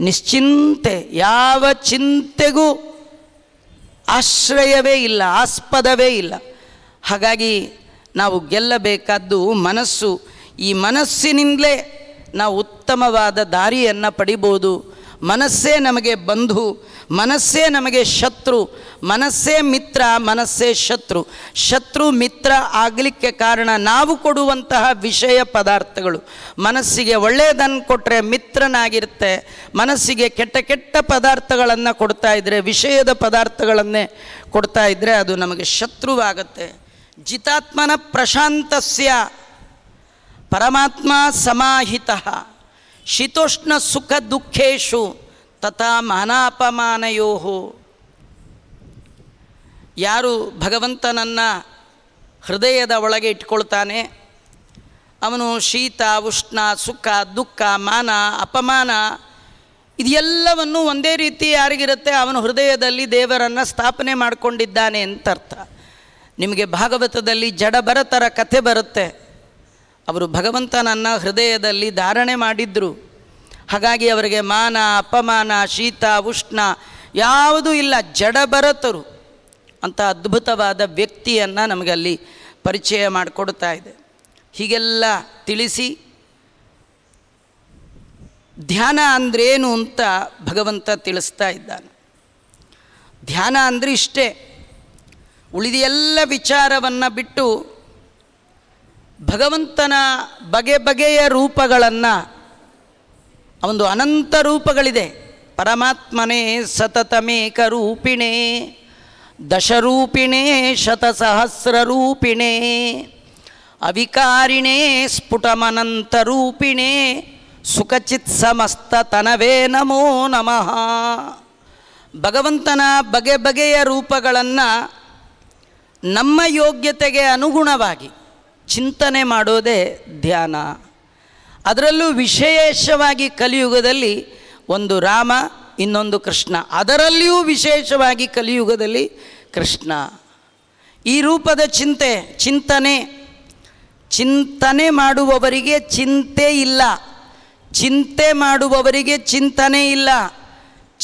ನಿಶ್ಚಿಂತೆ ಯಾವ ಚಿಂತೆಗೂ ಆಶ್ರಯವೇ ಇಲ್ಲ ಆಸ್ಪದವೇ ಇಲ್ಲ ಹಾಗಾಗಿ ನಾವು ಗೆಲ್ಲಬೇಕಾದ್ದು ಮನಸ್ಸು ಈ ಮನಸ್ಸಿನಿಂದಲೇ ನಾವು ಉತ್ತಮವಾದ ದಾರಿಯನ್ನು ಪಡಿಬೋದು ಮನಸ್ಸೇ ನಮಗೆ ಬಂಧು ಮನಸ್ಸೇ ನಮಗೆ ಶತ್ರು ಮನಸ್ಸೇ ಮಿತ್ರ ಮನಸ್ಸೇ ಶತ್ರು ಶತ್ರು ಮಿತ್ರ ಆಗಲಿಕ್ಕೆ ಕಾರಣ ನಾವು ಕೊಡುವಂತಹ ವಿಷಯ ಪದಾರ್ಥಗಳು ಮನಸ್ಸಿಗೆ ಒಳ್ಳೆಯದನ್ನು ಕೊಟ್ಟರೆ ಮಿತ್ರನಾಗಿರುತ್ತೆ ಮನಸ್ಸಿಗೆ ಕೆಟ್ಟ ಕೆಟ್ಟ ಪದಾರ್ಥಗಳನ್ನು ಕೊಡ್ತಾ ಇದ್ದರೆ ವಿಷಯದ ಪದಾರ್ಥಗಳನ್ನೇ ಕೊಡ್ತಾ ಇದ್ದರೆ ಅದು ನಮಗೆ ಶತ್ರುವಾಗತ್ತೆ ಜಿತಾತ್ಮನ ಪ್ರಶಾಂತಸ್ಯ ಪರಮಾತ್ಮ ಸಮಾಹಿತ ಶೀತೋಷ್ಣ ಸುಖ ದುಃಖೇಶು ತಥಾ ಮಾನಾಪಮಾನಯೋ ಯಾರು ಭಗವಂತನನ್ನು ಹೃದಯದ ಒಳಗೆ ಇಟ್ಕೊಳ್ತಾನೆ ಅವನು ಶೀತ ಉಷ್ಣ ಸುಖ ದುಃಖ ಮಾನ ಅಪಮಾನ ಇದೆಲ್ಲವನ್ನು ಒಂದೇ ರೀತಿ ಯಾರಿಗಿರುತ್ತೆ ಅವನು ಹೃದಯದಲ್ಲಿ ದೇವರನ್ನು ಸ್ಥಾಪನೆ ಮಾಡಿಕೊಂಡಿದ್ದಾನೆ ಅಂತ ಅರ್ಥ ನಿಮಗೆ ಭಾಗವತದಲ್ಲಿ ಜಡಭರತರ ಕಥೆ ಬರುತ್ತೆ ಅವರು ಭಗವಂತನನ್ನು ಹೃದಯದಲ್ಲಿ ಧಾರಣೆ ಮಾಡಿದ್ರು ಹಾಗಾಗಿ ಅವರಿಗೆ ಮಾನ ಅಪಮಾನ ಶೀತ ಉಷ್ಣ ಯಾವುದೂ ಇಲ್ಲ ಜಡಭರತರು ಅಂತ ಅದ್ಭುತವಾದ ವ್ಯಕ್ತಿಯನ್ನು ನಮಗಲ್ಲಿ ಪರಿಚಯ ಮಾಡಿಕೊಡ್ತಾ ಇದೆ ಹೀಗೆಲ್ಲ ತಿಳಿಸಿ ಧ್ಯಾನ ಅಂದ್ರೇನು ಅಂತ ಭಗವಂತ ತಿಳಿಸ್ತಾ ಇದ್ದಾನೆ ಧ್ಯಾನ ಅಂದರೆ ಇಷ್ಟೇ ಉಳಿದ ಎಲ್ಲ ವಿಚಾರವನ್ನು ಬಿಟ್ಟು ಭಗವಂತನ ಬಗೆ ಬಗೆಯ ರೂಪಗಳನ್ನು ಒಂದು ಅನಂತ ರೂಪಗಳಿದೆ ಪರಮಾತ್ಮನೇ ಸತತಮೇಕ ರೂಪಿಣೇ ದಶರೂಪಿಣೇ ಶತಸಹಸ್ರ ರೂಪಿಣೇ ಅವಿಕಾರಿಣೇ ಸ್ಫುಟಮನಂತ ರೂಪಿಣೇ ಸುಖಚಿತ್ ಸಮಸ್ತತನವೇ ನಮೋ ನಮಃ ಭಗವಂತನ ಬಗೆ ಬಗೆಯ ರೂಪಗಳನ್ನು ನಮ್ಮ ಯೋಗ್ಯತೆಗೆ ಅನುಗುಣವಾಗಿ ಚಿಂತನೆ ಮಾಡೋದೇ ಧ್ಯಾನ ಅದರಲ್ಲೂ ವಿಶೇಷವಾಗಿ ಕಲಿಯುಗದಲ್ಲಿ ಒಂದು ರಾಮ ಇನ್ನೊಂದು ಕೃಷ್ಣ ಅದರಲ್ಲಿಯೂ ವಿಶೇಷವಾಗಿ ಕಲಿಯುಗದಲ್ಲಿ ಕೃಷ್ಣ ಈ ರೂಪದ ಚಿಂತೆ ಚಿಂತನೆ ಚಿಂತನೆ ಮಾಡುವವರಿಗೆ ಚಿಂತೆ ಇಲ್ಲ ಚಿಂತೆ ಮಾಡುವವರಿಗೆ ಚಿಂತನೆ ಇಲ್ಲ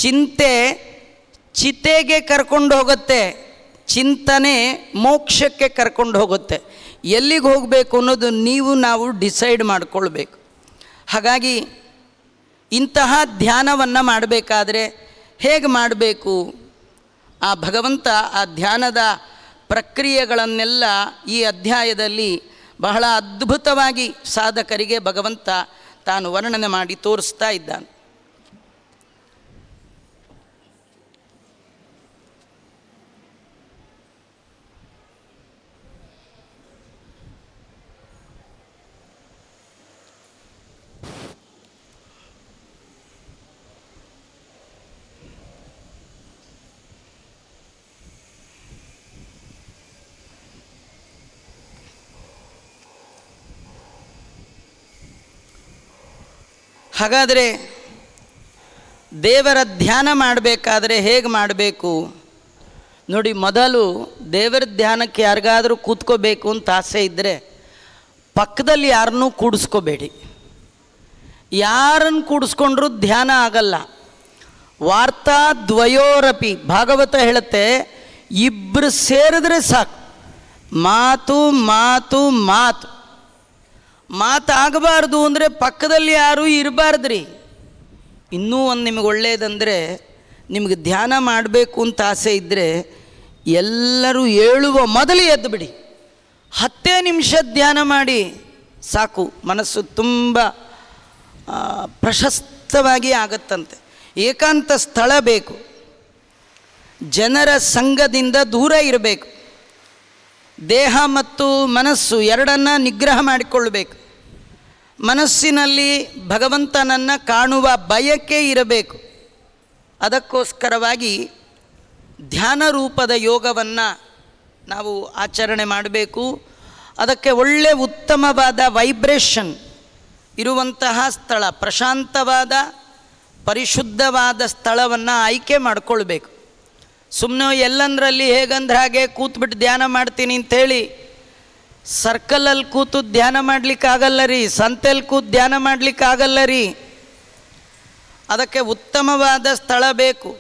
ಚಿಂತೆ ಚಿತೆಗೆ ಕರ್ಕೊಂಡು ಹೋಗುತ್ತೆ ಚಿಂತನೆ ಮೋಕ್ಷಕ್ಕೆ ಕರ್ಕೊಂಡು ಹೋಗುತ್ತೆ ಎಲ್ಲಿಗೆ ಹೋಗಬೇಕು ಅನ್ನೋದು ನೀವು ನಾವು ಡಿಸೈಡ್ ಮಾಡಿಕೊಳ್ಬೇಕು ಹಾಗಾಗಿ ಇಂತಹ ಧ್ಯಾನವನ್ನು ಮಾಡಬೇಕಾದ್ರೆ ಹೇಗೆ ಮಾಡಬೇಕು ಆ ಭಗವಂತ ಆ ಧ್ಯಾನದ ಪ್ರಕ್ರಿಯೆಗಳನ್ನೆಲ್ಲ ಈ ಅಧ್ಯಾಯದಲ್ಲಿ ಬಹಳ ಅದ್ಭುತವಾಗಿ ಸಾಧಕರಿಗೆ ಭಗವಂತ ತಾನು ವರ್ಣನೆ ಮಾಡಿ ತೋರಿಸ್ತಾ ಇದ್ದಾನೆ ಹಾಗಾದರೆ ದೇವರ ಧ್ಯಾನ ಮಾಡಬೇಕಾದ್ರೆ ಹೇಗೆ ಮಾಡಬೇಕು ನೋಡಿ ಮೊದಲು ದೇವರ ಧ್ಯಾನಕ್ಕೆ ಯಾರಿಗಾದರೂ ಕೂತ್ಕೋಬೇಕು ಅಂತ ಆಸೆ ಇದ್ದರೆ ಪಕ್ಕದಲ್ಲಿ ಯಾರನ್ನೂ ಕೂಡಿಸ್ಕೋಬೇಡಿ ಯಾರನ್ನು ಕೂಡಿಸ್ಕೊಂಡ್ರೂ ಧ್ಯಾನ ಆಗಲ್ಲ ವಾರ್ತಾ ದ್ವಯೋರಪಿ ಭಾಗವತ ಹೇಳುತ್ತೆ ಇಬ್ಬರು ಸೇರಿದ್ರೆ ಸಾಕು ಮಾತು ಮಾತು ಮಾತು ಮಾತಾಗಬಾರ್ದು ಅಂದರೆ ಪಕ್ಕದಲ್ಲಿ ಯಾರೂ ಇರಬಾರ್ದ್ರಿ ಇನ್ನೂ ಒಂದು ನಿಮಗೆ ಒಳ್ಳೆಯದಂದರೆ ನಿಮಗೆ ಧ್ಯಾನ ಮಾಡಬೇಕು ಅಂತ ಆಸೆ ಇದ್ದರೆ ಎಲ್ಲರೂ ಹೇಳುವ ಮೊದಲು ಎದ್ದು ಬಿಡಿ ಹತ್ತೇ ನಿಮಿಷ ಧ್ಯಾನ ಮಾಡಿ ಸಾಕು ಮನಸ್ಸು ತುಂಬ ಪ್ರಶಸ್ತವಾಗಿ ಆಗತ್ತಂತೆ ಏಕಾಂತ ಸ್ಥಳ ಬೇಕು ಜನರ ಸಂಘದಿಂದ ದೂರ ಇರಬೇಕು ದೇಹ ಮತ್ತು ಮನಸ್ಸು ಎರಡನ್ನ ನಿಗ್ರಹ ಮಾಡಿಕೊಳ್ಳಬೇಕು ಮನಸ್ಸಿನಲ್ಲಿ ಭಗವಂತನನ್ನು ಕಾಣುವ ಬಯಕೆ ಇರಬೇಕು ಅದಕ್ಕೋಸ್ಕರವಾಗಿ ಧ್ಯಾನ ರೂಪದ ಯೋಗವನ್ನು ನಾವು ಆಚರಣೆ ಮಾಡಬೇಕು ಅದಕ್ಕೆ ಒಳ್ಳೆ ಉತ್ತಮವಾದ ವೈಬ್ರೇಷನ್ ಇರುವಂತಹ ಸ್ಥಳ ಪ್ರಶಾಂತವಾದ ಪರಿಶುದ್ಧವಾದ ಸ್ಥಳವನ್ನು ಆಯ್ಕೆ ಮಾಡಿಕೊಳ್ಬೇಕು ಸುಮ್ಮನೆ ಎಲ್ಲಂದರಲ್ಲಿ ಹೇಗಂದ್ರೆ ಹಾಗೆ ಕೂತ್ಬಿಟ್ಟು ಧ್ಯಾನ ಮಾಡ್ತೀನಿ ಅಂತೇಳಿ ಸರ್ಕಲಲ್ಲಿ ಕೂತು ಧ್ಯಾನ ಮಾಡಲಿಕ್ಕಾಗಲ್ಲ ರೀ ಸಂತೆಯಲ್ಲಿ ಕೂತು ಧ್ಯಾನ ಮಾಡಲಿಕ್ಕಾಗಲ್ಲ ರೀ ಅದಕ್ಕೆ ಉತ್ತಮವಾದ ಸ್ಥಳ ಬೇಕು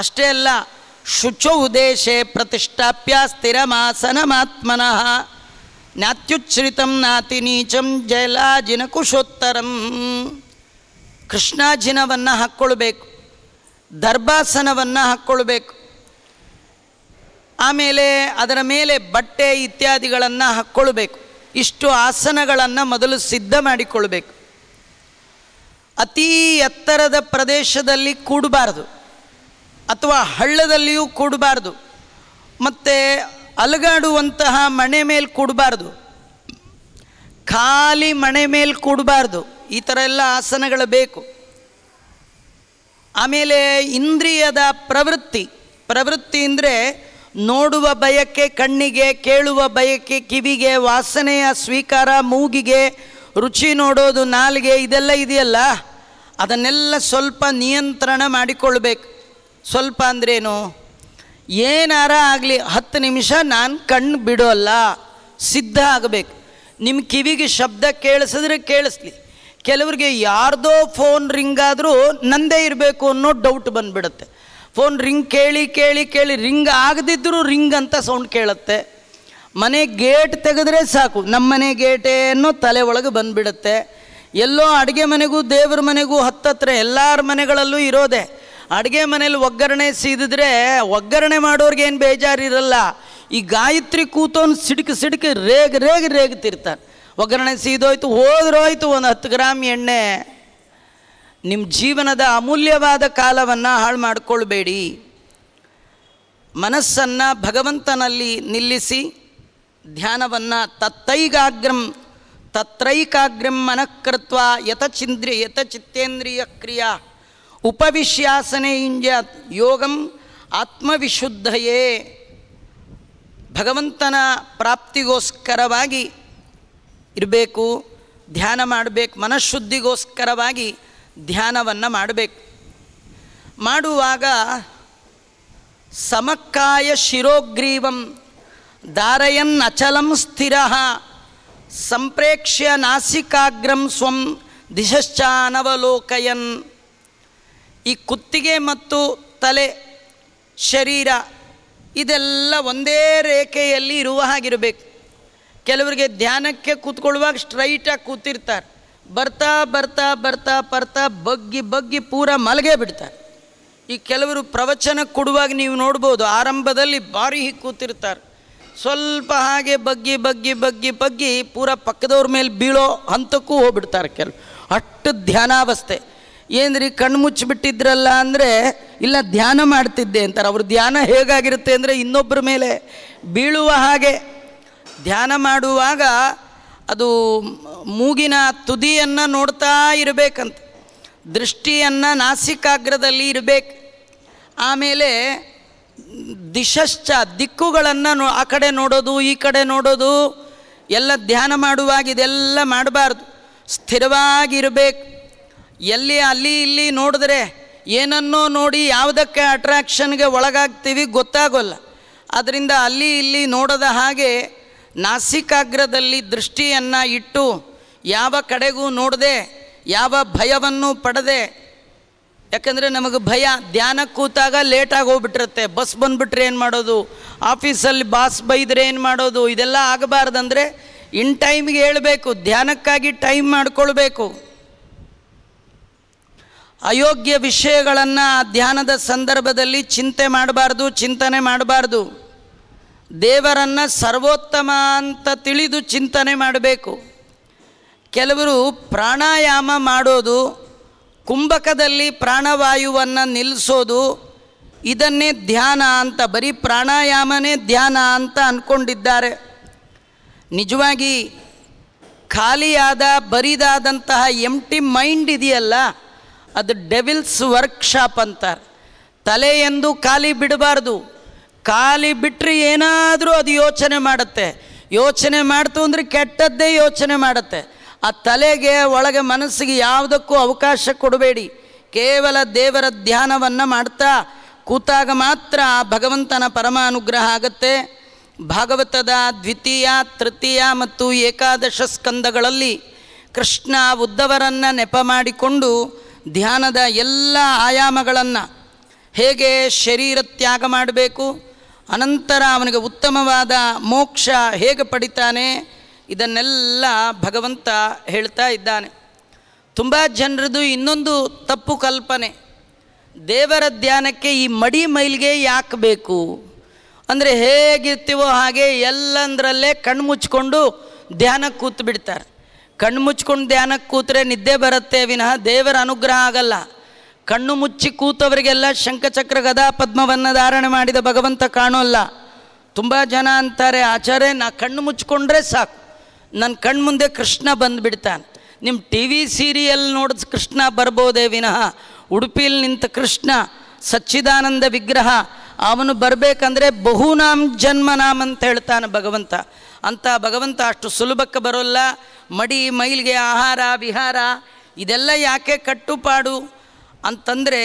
ಅಷ್ಟೇ ಅಲ್ಲ ಶುಚ ದೇಶೆ ಪ್ರತಿಷ್ಠಾಪ್ಯ ಸ್ಥಿರಮಾಸನಮಾತ್ಮನಃ ನಾತ್ಯುಚ್ಛ್ರಿತಂ ನಾತಿ ನೀಚಂ ಜಯಲಾಜಿನ ಕುಶೋತ್ತರಂ ಕೃಷ್ಣಾಜಿನವನ್ನು ಹಾಕ್ಕೊಳ್ಬೇಕು ದರ್ಭಾಸನವನ್ನು ಹಾಕ್ಕೊಳ್ಬೇಕು ಆಮೇಲೆ ಅದರ ಮೇಲೆ ಬಟ್ಟೆ ಇತ್ಯಾದಿಗಳನ್ನು ಹಾಕ್ಕೊಳ್ಬೇಕು ಇಷ್ಟು ಆಸನಗಳನ್ನು ಮೊದಲು ಸಿದ್ಧ ಮಾಡಿಕೊಳ್ಬೇಕು ಅತೀ ಎತ್ತರದ ಪ್ರದೇಶದಲ್ಲಿ ಕೂಡಬಾರ್ದು ಅಥವಾ ಹಳ್ಳದಲ್ಲಿಯೂ ಕೂಡಬಾರ್ದು ಮತ್ತು ಅಲುಗಾಡುವಂತಹ ಮಣೆ ಮೇಲೆ ಕೂಡಬಾರ್ದು ಖಾಲಿ ಮಣೆ ಮೇಲೆ ಕೂಡಬಾರ್ದು ಈ ಥರ ಎಲ್ಲ ಆಸನಗಳು ಬೇಕು ಆಮೇಲೆ ಇಂದ್ರಿಯದ ಪ್ರವೃತ್ತಿ ಪ್ರವೃತ್ತಿ ಅಂದರೆ ನೋಡುವ ಬಯಕೆ ಕಣ್ಣಿಗೆ ಕೇಳುವ ಬಯಕೆ ಕಿವಿಗೆ ವಾಸನೆಯ ಸ್ವೀಕಾರ ಮೂಗಿಗೆ ರುಚಿ ನೋಡೋದು ನಾಲಿಗೆ ಇದೆಲ್ಲ ಇದೆಯಲ್ಲ ಅದನ್ನೆಲ್ಲ ಸ್ವಲ್ಪ ನಿಯಂತ್ರಣ ಮಾಡಿಕೊಳ್ಬೇಕು ಸ್ವಲ್ಪ ಅಂದ್ರೇನು ಏನಾರ ಆಗಲಿ ಹತ್ತು ನಿಮಿಷ ನಾನು ಕಣ್ಣು ಬಿಡೋಲ್ಲ ಸಿದ್ಧ ಆಗಬೇಕು ನಿಮ್ಮ ಕಿವಿಗೆ ಶಬ್ದ ಕೇಳಿಸಿದ್ರೆ ಕೇಳಿಸ್ಲಿ ಕೆಲವ್ರಿಗೆ ಯಾರ್ದೋ ಫೋನ್ ರಿಂಗ್ ಆದರೂ ನಂದೇ ಇರಬೇಕು ಅನ್ನೋ ಡೌಟ್ ಬಂದುಬಿಡುತ್ತೆ ಫೋನ್ ರಿಂಗ್ ಕೇಳಿ ಕೇಳಿ ಕೇಳಿ ರಿಂಗ್ ಆಗದಿದ್ದರೂ ರಿಂಗ್ ಅಂತ ಸೌಂಡ್ ಕೇಳುತ್ತೆ ಮನೆ ಗೇಟ್ ತೆಗೆದ್ರೆ ಸಾಕು ನಮ್ಮ ಮನೆ ಗೇಟೇನೋ ತಲೆ ಒಳಗೆ ಬಂದುಬಿಡುತ್ತೆ ಎಲ್ಲೋ ಅಡುಗೆ ಮನೆಗೂ ದೇವ್ರ ಮನೆಗೂ ಹತ್ತತ್ರ ಎಲ್ಲರ ಮನೆಗಳಲ್ಲೂ ಇರೋದೆ ಅಡುಗೆ ಮನೇಲಿ ಒಗ್ಗರಣೆ ಸೀದಿದ್ರೆ ಒಗ್ಗರಣೆ ಮಾಡೋರ್ಗೇನು ಬೇಜಾರಿರಲ್ಲ ಈ ಗಾಯತ್ರಿ ಕೂತೋನು ಸಿಡುಕು ಸಿಡುಕು ರೇಗ್ ರೇಗ್ ತಿರ್ತಾರೆ ಒಗ್ಗರಣೆ ಸೀದೋಯ್ತು ಹೋದ್ರೋಯ್ತು ಒಂದು ಹತ್ತು ಗ್ರಾಮ್ ಎಣ್ಣೆ ನಿಮ್ಮ ಜೀವನದ ಅಮೂಲ್ಯವಾದ ಕಾಲವನ್ನು ಹಾಳು ಮಾಡಿಕೊಳ್ಬೇಡಿ ಮನಸ್ಸನ್ನು ಭಗವಂತನಲ್ಲಿ ನಿಲ್ಲಿಸಿ ಧ್ಯಾನವನ್ನು ತತ್ತೈಗಾಗ್ರಂ ತತ್ರೈಕಾಗ್ರಂ ಮನಃಕೃತ್ವ ಯಥಚಿಂದ್ರಿ ಯಥಚಿತ್ತೇಂದ್ರಿಯ ಕ್ರಿಯಾ ಉಪವಿಶ್ಯಾಸನೆಯಿಂದ ಯೋಗಂ ಆತ್ಮವಿಶುದ್ಧಯೇ ಭಗವಂತನ ಪ್ರಾಪ್ತಿಗೋಸ್ಕರವಾಗಿ ಇರಬೇಕು ಧ್ಯಾನ ಮಾಡಬೇಕು ಮನಃಶುದ್ಧಿಗೋಸ್ಕರವಾಗಿ ಧ್ಯಾನವನ್ನು ಮಾಡಬೇಕು ಮಾಡುವಾಗ ಸಮಕ್ಕಾಯ ಶಿರೋಗ್ರೀವಂ ದಾರಯನ್ ಅಚಲಂ ಸ್ಥಿರ ಸಂಪ್ರೇಕ್ಷ್ಯ ನಾಸಿಕಾಗ್ರಂ ಸ್ವಂ ದಿಶಶ್ಚಾನವಲೋಕಯನ್ ಈ ಕುತ್ತಿಗೆ ಮತ್ತು ತಲೆ ಶರೀರ ಇದೆಲ್ಲ ಒಂದೇ ರೇಖೆಯಲ್ಲಿ ಇರುವ ಹಾಗಿರಬೇಕು ಕೆಲವರಿಗೆ ಧ್ಯಾನಕ್ಕೆ ಕೂತ್ಕೊಳ್ಳುವಾಗ ಸ್ಟ್ರೈಟಾಗಿ ಕೂತಿರ್ತಾರೆ ಬರ್ತಾ ಬರ್ತಾ ಬರ್ತಾ ಬರ್ತಾ ಬಗ್ಗಿ ಬಗ್ಗಿ ಪೂರ ಮಲಗೇ ಬಿಡ್ತಾರೆ ಈ ಕೆಲವರು ಪ್ರವಚನ ಕೊಡುವಾಗ ನೀವು ನೋಡ್ಬೋದು ಆರಂಭದಲ್ಲಿ ಭಾರಿ ಹಿ ಕೂತಿರ್ತಾರೆ ಸ್ವಲ್ಪ ಹಾಗೆ ಬಗ್ಗಿ ಬಗ್ಗಿ ಬಗ್ಗಿ ಬಗ್ಗಿ ಪೂರ ಪಕ್ಕದವ್ರ ಮೇಲೆ ಬೀಳೋ ಹಂತಕ್ಕೂ ಹೋಗ್ಬಿಡ್ತಾರೆ ಕೆಲವು ಅಷ್ಟು ಧ್ಯಾನಾವಸ್ಥೆ ಏನ್ರಿ ಕಣ್ಣು ಮುಚ್ಚಿಬಿಟ್ಟಿದ್ರಲ್ಲ ಅಂದರೆ ಇಲ್ಲ ಧ್ಯಾನ ಮಾಡ್ತಿದ್ದೆ ಅಂತಾರೆ ಅವ್ರ ಧ್ಯಾನ ಹೇಗಾಗಿರುತ್ತೆ ಅಂದರೆ ಇನ್ನೊಬ್ಬರ ಮೇಲೆ ಬೀಳುವ ಹಾಗೆ ಧ್ಯಾನ ಮಾಡುವಾಗ ಅದು ಮೂಗಿನ ತುದಿಯನ್ನು ನೋಡ್ತಾ ಇರಬೇಕಂತ ದೃಷ್ಟಿಯನ್ನು ನಾಸಿಕಾಗ್ರದಲ್ಲಿ ಇರಬೇಕು ಆಮೇಲೆ ದಿಶಶ್ಚ ದಿಕ್ಕುಗಳನ್ನು ನೋ ಆ ಕಡೆ ನೋಡೋದು ಈ ಕಡೆ ನೋಡೋದು ಎಲ್ಲ ಧ್ಯಾನ ಮಾಡುವಾಗ ಇದೆಲ್ಲ ಮಾಡಬಾರ್ದು ಸ್ಥಿರವಾಗಿರಬೇಕು ಎಲ್ಲಿ ಅಲ್ಲಿ ಇಲ್ಲಿ ನೋಡಿದ್ರೆ ಏನನ್ನೋ ನೋಡಿ ಯಾವುದಕ್ಕೆ ಅಟ್ರ್ಯಾಕ್ಷನ್ಗೆ ಒಳಗಾಗ್ತೀವಿ ಗೊತ್ತಾಗೋಲ್ಲ ಅದರಿಂದ ಅಲ್ಲಿ ಇಲ್ಲಿ ನೋಡದ ಹಾಗೆ ನಾಸಿಕಾಗ್ರದಲ್ಲಿ ದೃಷ್ಟಿಯನ್ನು ಇಟ್ಟು ಯಾವ ಕಡೆಗೂ ನೋಡದೆ ಯಾವ ಭಯವನ್ನು ಪಡದೆ ಯಾಕಂದರೆ ನಮಗೆ ಭಯ ಧ್ಯಾನ ಕೂತಾಗ ಲೇಟಾಗಿ ಹೋಗ್ಬಿಟ್ಟಿರುತ್ತೆ ಬಸ್ ಬಂದುಬಿಟ್ರೆ ಏನು ಮಾಡೋದು ಆಫೀಸಲ್ಲಿ ಬಾಸ್ ಬೈದರೆ ಏನು ಮಾಡೋದು ಇದೆಲ್ಲ ಆಗಬಾರ್ದಂದರೆ ಇನ್ ಟೈಮ್ಗೆ ಹೇಳಬೇಕು ಧ್ಯಾನಕ್ಕಾಗಿ ಟೈಮ್ ಮಾಡಿಕೊಳ್ಬೇಕು ಅಯೋಗ್ಯ ವಿಷಯಗಳನ್ನು ಧ್ಯಾನದ ಸಂದರ್ಭದಲ್ಲಿ ಚಿಂತೆ ಮಾಡಬಾರ್ದು ಚಿಂತನೆ ಮಾಡಬಾರ್ದು ದೇವರನ್ನು ಸರ್ವೋತ್ತಮ ಅಂತ ತಿಳಿದು ಚಿಂತನೆ ಮಾಡಬೇಕು ಕೆಲವರು ಪ್ರಾಣಾಯಾಮ ಮಾಡೋದು ಕುಂಭಕದಲ್ಲಿ ಪ್ರಾಣವಾಯುವನ್ನು ನಿಲ್ಲಿಸೋದು ಇದನ್ನೇ ಧ್ಯಾನ ಅಂತ ಬರೀ ಪ್ರಾಣಾಯಾಮನೇ ಧ್ಯಾನ ಅಂತ ಅಂದ್ಕೊಂಡಿದ್ದಾರೆ ನಿಜವಾಗಿ ಖಾಲಿಯಾದ ಬರಿದಾದಂತಹ ಎಂಟಿ ಮೈಂಡ್ ಇದೆಯಲ್ಲ ಅದು ಡೆವಿಲ್ಸ್ ವರ್ಕ್ಶಾಪ್ ಅಂತಾರೆ ತಲೆ ಎಂದು ಖಾಲಿ ಬಿಡಬಾರ್ದು ಖಾಲಿ ಬಿಟ್ಟರೆ ಏನಾದರೂ ಅದು ಯೋಚನೆ ಮಾಡುತ್ತೆ ಯೋಚನೆ ಮಾಡ್ತು ಅಂದರೆ ಕೆಟ್ಟದ್ದೇ ಯೋಚನೆ ಮಾಡುತ್ತೆ ಆ ತಲೆಗೆ ಒಳಗೆ ಮನಸ್ಸಿಗೆ ಯಾವುದಕ್ಕೂ ಅವಕಾಶ ಕೊಡಬೇಡಿ ಕೇವಲ ದೇವರ ಧ್ಯಾನವನ್ನು ಮಾಡ್ತಾ ಕೂತಾಗ ಮಾತ್ರ ಆ ಭಗವಂತನ ಪರಮಾನುಗ್ರಹ ಆಗುತ್ತೆ ಭಾಗವತದ ದ್ವಿತೀಯ ತೃತೀಯ ಮತ್ತು ಏಕಾದಶ ಸ್ಕಂದಗಳಲ್ಲಿ ಕೃಷ್ಣ ಉದ್ದವರನ್ನು ನೆಪ ಮಾಡಿಕೊಂಡು ಧ್ಯಾನದ ಎಲ್ಲ ಆಯಾಮಗಳನ್ನು ಹೇಗೆ ಶರೀರ ತ್ಯಾಗ ಮಾಡಬೇಕು ಅನಂತರ ಅವನಿಗೆ ಉತ್ತಮವಾದ ಮೋಕ್ಷ ಹೇಗೆ ಪಡಿತಾನೆ ಇದನ್ನೆಲ್ಲ ಭಗವಂತ ಹೇಳ್ತಾ ಇದ್ದಾನೆ ತುಂಬ ಜನರದು ಇನ್ನೊಂದು ತಪ್ಪು ಕಲ್ಪನೆ ದೇವರ ಧ್ಯಾನಕ್ಕೆ ಈ ಮಡಿ ಮೈಲಿಗೆ ಯಾಕೆ ಬೇಕು ಅಂದರೆ ಹೇಗಿರ್ತೀವೋ ಹಾಗೆ ಎಲ್ಲಂದರಲ್ಲೇ ಕಣ್ಮುಚ್ಕೊಂಡು ಧ್ಯಾನಕ್ಕೆ ಕೂತು ಬಿಡ್ತಾರೆ ಮುಚ್ಕೊಂಡು ಧ್ಯಾನಕ್ಕೆ ಕೂತ್ರೆ ನಿದ್ದೆ ಬರುತ್ತೆ ವಿನಃ ದೇವರ ಅನುಗ್ರಹ ಆಗಲ್ಲ ಕಣ್ಣು ಮುಚ್ಚಿ ಕೂತವರಿಗೆಲ್ಲ ಶಂಖಚಕ್ರ ಗದಾ ಪದ್ಮವನ್ನು ಧಾರಣೆ ಮಾಡಿದ ಭಗವಂತ ಕಾಣೋಲ್ಲ ತುಂಬ ಜನ ಅಂತಾರೆ ಆಚಾರ್ಯ ನಾ ಕಣ್ಣು ಮುಚ್ಚಿಕೊಂಡ್ರೆ ಸಾಕು ನನ್ನ ಕಣ್ಣು ಮುಂದೆ ಕೃಷ್ಣ ಬಂದುಬಿಡ್ತಾನೆ ನಿಮ್ಮ ಟಿ ವಿ ಸೀರಿಯಲ್ ನೋಡಿದ ಕೃಷ್ಣ ಬರ್ಬೋದೇ ವಿನಃ ಉಡುಪಿಯಲ್ಲಿ ನಿಂತ ಕೃಷ್ಣ ಸಚ್ಚಿದಾನಂದ ವಿಗ್ರಹ ಅವನು ಬರಬೇಕಂದ್ರೆ ಬಹುನಾಮ್ ಜನ್ಮ ಅಂತ ಹೇಳ್ತಾನೆ ಭಗವಂತ ಅಂತ ಭಗವಂತ ಅಷ್ಟು ಸುಲಭಕ್ಕೆ ಬರೋಲ್ಲ ಮಡಿ ಮೈಲಿಗೆ ಆಹಾರ ವಿಹಾರ ಇದೆಲ್ಲ ಯಾಕೆ ಕಟ್ಟುಪಾಡು ಅಂತಂದರೆ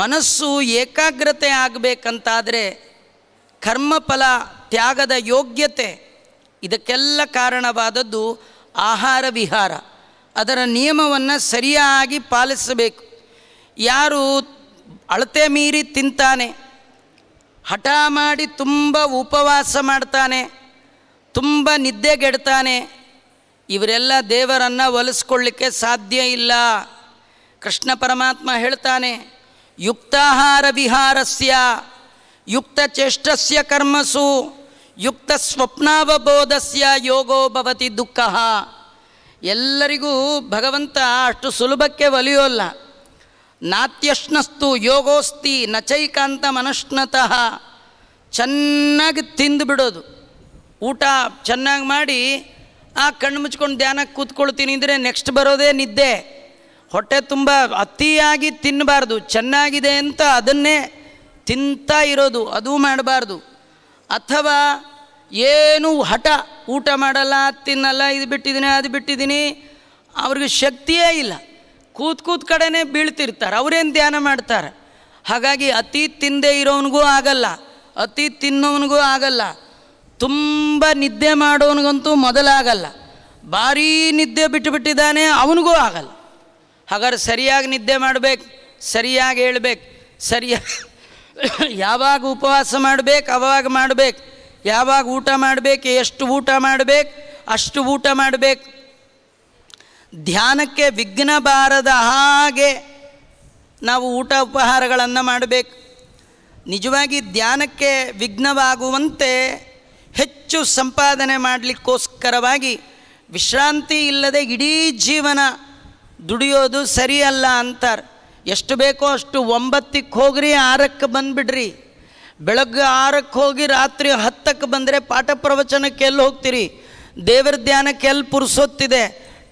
ಮನಸ್ಸು ಏಕಾಗ್ರತೆ ಆಗಬೇಕಂತಾದರೆ ಕರ್ಮಫಲ ತ್ಯಾಗದ ಯೋಗ್ಯತೆ ಇದಕ್ಕೆಲ್ಲ ಕಾರಣವಾದದ್ದು ಆಹಾರ ವಿಹಾರ ಅದರ ನಿಯಮವನ್ನು ಸರಿಯಾಗಿ ಪಾಲಿಸಬೇಕು ಯಾರು ಅಳತೆ ಮೀರಿ ತಿಂತಾನೆ ಹಠ ಮಾಡಿ ತುಂಬ ಉಪವಾಸ ಮಾಡ್ತಾನೆ ತುಂಬ ನಿದ್ದೆಗೆಡ್ತಾನೆ ಇವರೆಲ್ಲ ದೇವರನ್ನು ಒಲಿಸ್ಕೊಳ್ಳಿಕ್ಕೆ ಸಾಧ್ಯ ಇಲ್ಲ ಕೃಷ್ಣ ಪರಮಾತ್ಮ ಹೇಳ್ತಾನೆ ಯುಕ್ತಾಹಾರ ವಿಹಾರಸ್ಯ ಯುಕ್ತ ಚೇಷ್ಟಸ್ಯ ಕರ್ಮಸು ಯುಕ್ತ ಸ್ವಪ್ನಾವಬೋಧಸ್ಯ ಯೋಗೋ ಭವತಿ ದುಃಖ ಎಲ್ಲರಿಗೂ ಭಗವಂತ ಅಷ್ಟು ಸುಲಭಕ್ಕೆ ಒಲಿಯೋಲ್ಲ ನಾತ್ಯಷ್ಣಸ್ತು ಯೋಗೋಸ್ತಿ ನಚೈಕಾಂತ ಮನಷ್ಣತಃ ಚೆನ್ನಾಗಿ ತಿಂದು ಬಿಡೋದು ಊಟ ಚೆನ್ನಾಗಿ ಮಾಡಿ ಆ ಕಣ್ಣು ಮುಚ್ಕೊಂಡು ಧ್ಯಾನಕ್ಕೆ ಕೂತ್ಕೊಳ್ತೀನಿ ಅಂದರೆ ನೆಕ್ಸ್ಟ್ ಬರೋದೇ ನಿದ್ದೆ ಹೊಟ್ಟೆ ತುಂಬ ಅತಿಯಾಗಿ ತಿನ್ನಬಾರ್ದು ಚೆನ್ನಾಗಿದೆ ಅಂತ ಅದನ್ನೇ ತಿಂತಾ ಇರೋದು ಅದು ಮಾಡಬಾರ್ದು ಅಥವಾ ಏನು ಹಠ ಊಟ ಮಾಡಲ್ಲ ತಿನ್ನಲ್ಲ ಇದು ಬಿಟ್ಟಿದ್ದೀನಿ ಅದು ಬಿಟ್ಟಿದ್ದೀನಿ ಅವ್ರಿಗೆ ಶಕ್ತಿಯೇ ಇಲ್ಲ ಕೂತ್ ಕೂತ್ ಕಡೆನೇ ಬೀಳ್ತಿರ್ತಾರೆ ಅವರೇನು ಧ್ಯಾನ ಮಾಡ್ತಾರೆ ಹಾಗಾಗಿ ಅತಿ ತಿಂದೆ ಇರೋನಿಗೂ ಆಗಲ್ಲ ಅತಿ ತಿನ್ನೋನಿಗೂ ಆಗಲ್ಲ ತುಂಬ ನಿದ್ದೆ ಮಾಡೋನಿಗಂತೂ ಮೊದಲಾಗಲ್ಲ ಭಾರೀ ನಿದ್ದೆ ಬಿಟ್ಟುಬಿಟ್ಟಿದ್ದಾನೆ ಅವನಿಗೂ ಆಗಲ್ಲ ಹಾಗಾದ್ರೆ ಸರಿಯಾಗಿ ನಿದ್ದೆ ಮಾಡಬೇಕು ಸರಿಯಾಗಿ ಹೇಳ್ಬೇಕು ಸರಿಯಾಗಿ ಯಾವಾಗ ಉಪವಾಸ ಮಾಡಬೇಕು ಅವಾಗ ಮಾಡಬೇಕು ಯಾವಾಗ ಊಟ ಮಾಡಬೇಕು ಎಷ್ಟು ಊಟ ಮಾಡಬೇಕು ಅಷ್ಟು ಊಟ ಮಾಡಬೇಕು ಧ್ಯಾನಕ್ಕೆ ವಿಘ್ನ ಬಾರದ ಹಾಗೆ ನಾವು ಊಟ ಉಪಹಾರಗಳನ್ನು ಮಾಡಬೇಕು ನಿಜವಾಗಿ ಧ್ಯಾನಕ್ಕೆ ವಿಘ್ನವಾಗುವಂತೆ ಹೆಚ್ಚು ಸಂಪಾದನೆ ಮಾಡಲಿಕ್ಕೋಸ್ಕರವಾಗಿ ವಿಶ್ರಾಂತಿ ಇಲ್ಲದೆ ಇಡೀ ಜೀವನ ದುಡಿಯೋದು ಸರಿಯಲ್ಲ ಅಂತಾರೆ ಎಷ್ಟು ಬೇಕೋ ಅಷ್ಟು ಒಂಬತ್ತಕ್ಕೆ ಹೋಗ್ರಿ ಆರಕ್ಕೆ ಬಂದುಬಿಡ್ರಿ ಬೆಳಗ್ಗೆ ಆರಕ್ಕೆ ಹೋಗಿ ರಾತ್ರಿ ಹತ್ತಕ್ಕೆ ಬಂದರೆ ಪಾಠ ಪ್ರವಚನಕ್ಕೆ ಎಲ್ಲಿ ಹೋಗ್ತೀರಿ ದೇವರ ಧ್ಯಾನಕ್ಕೆ ಎಲ್ಲಿ ಪುರುಸೊತ್ತಿದೆ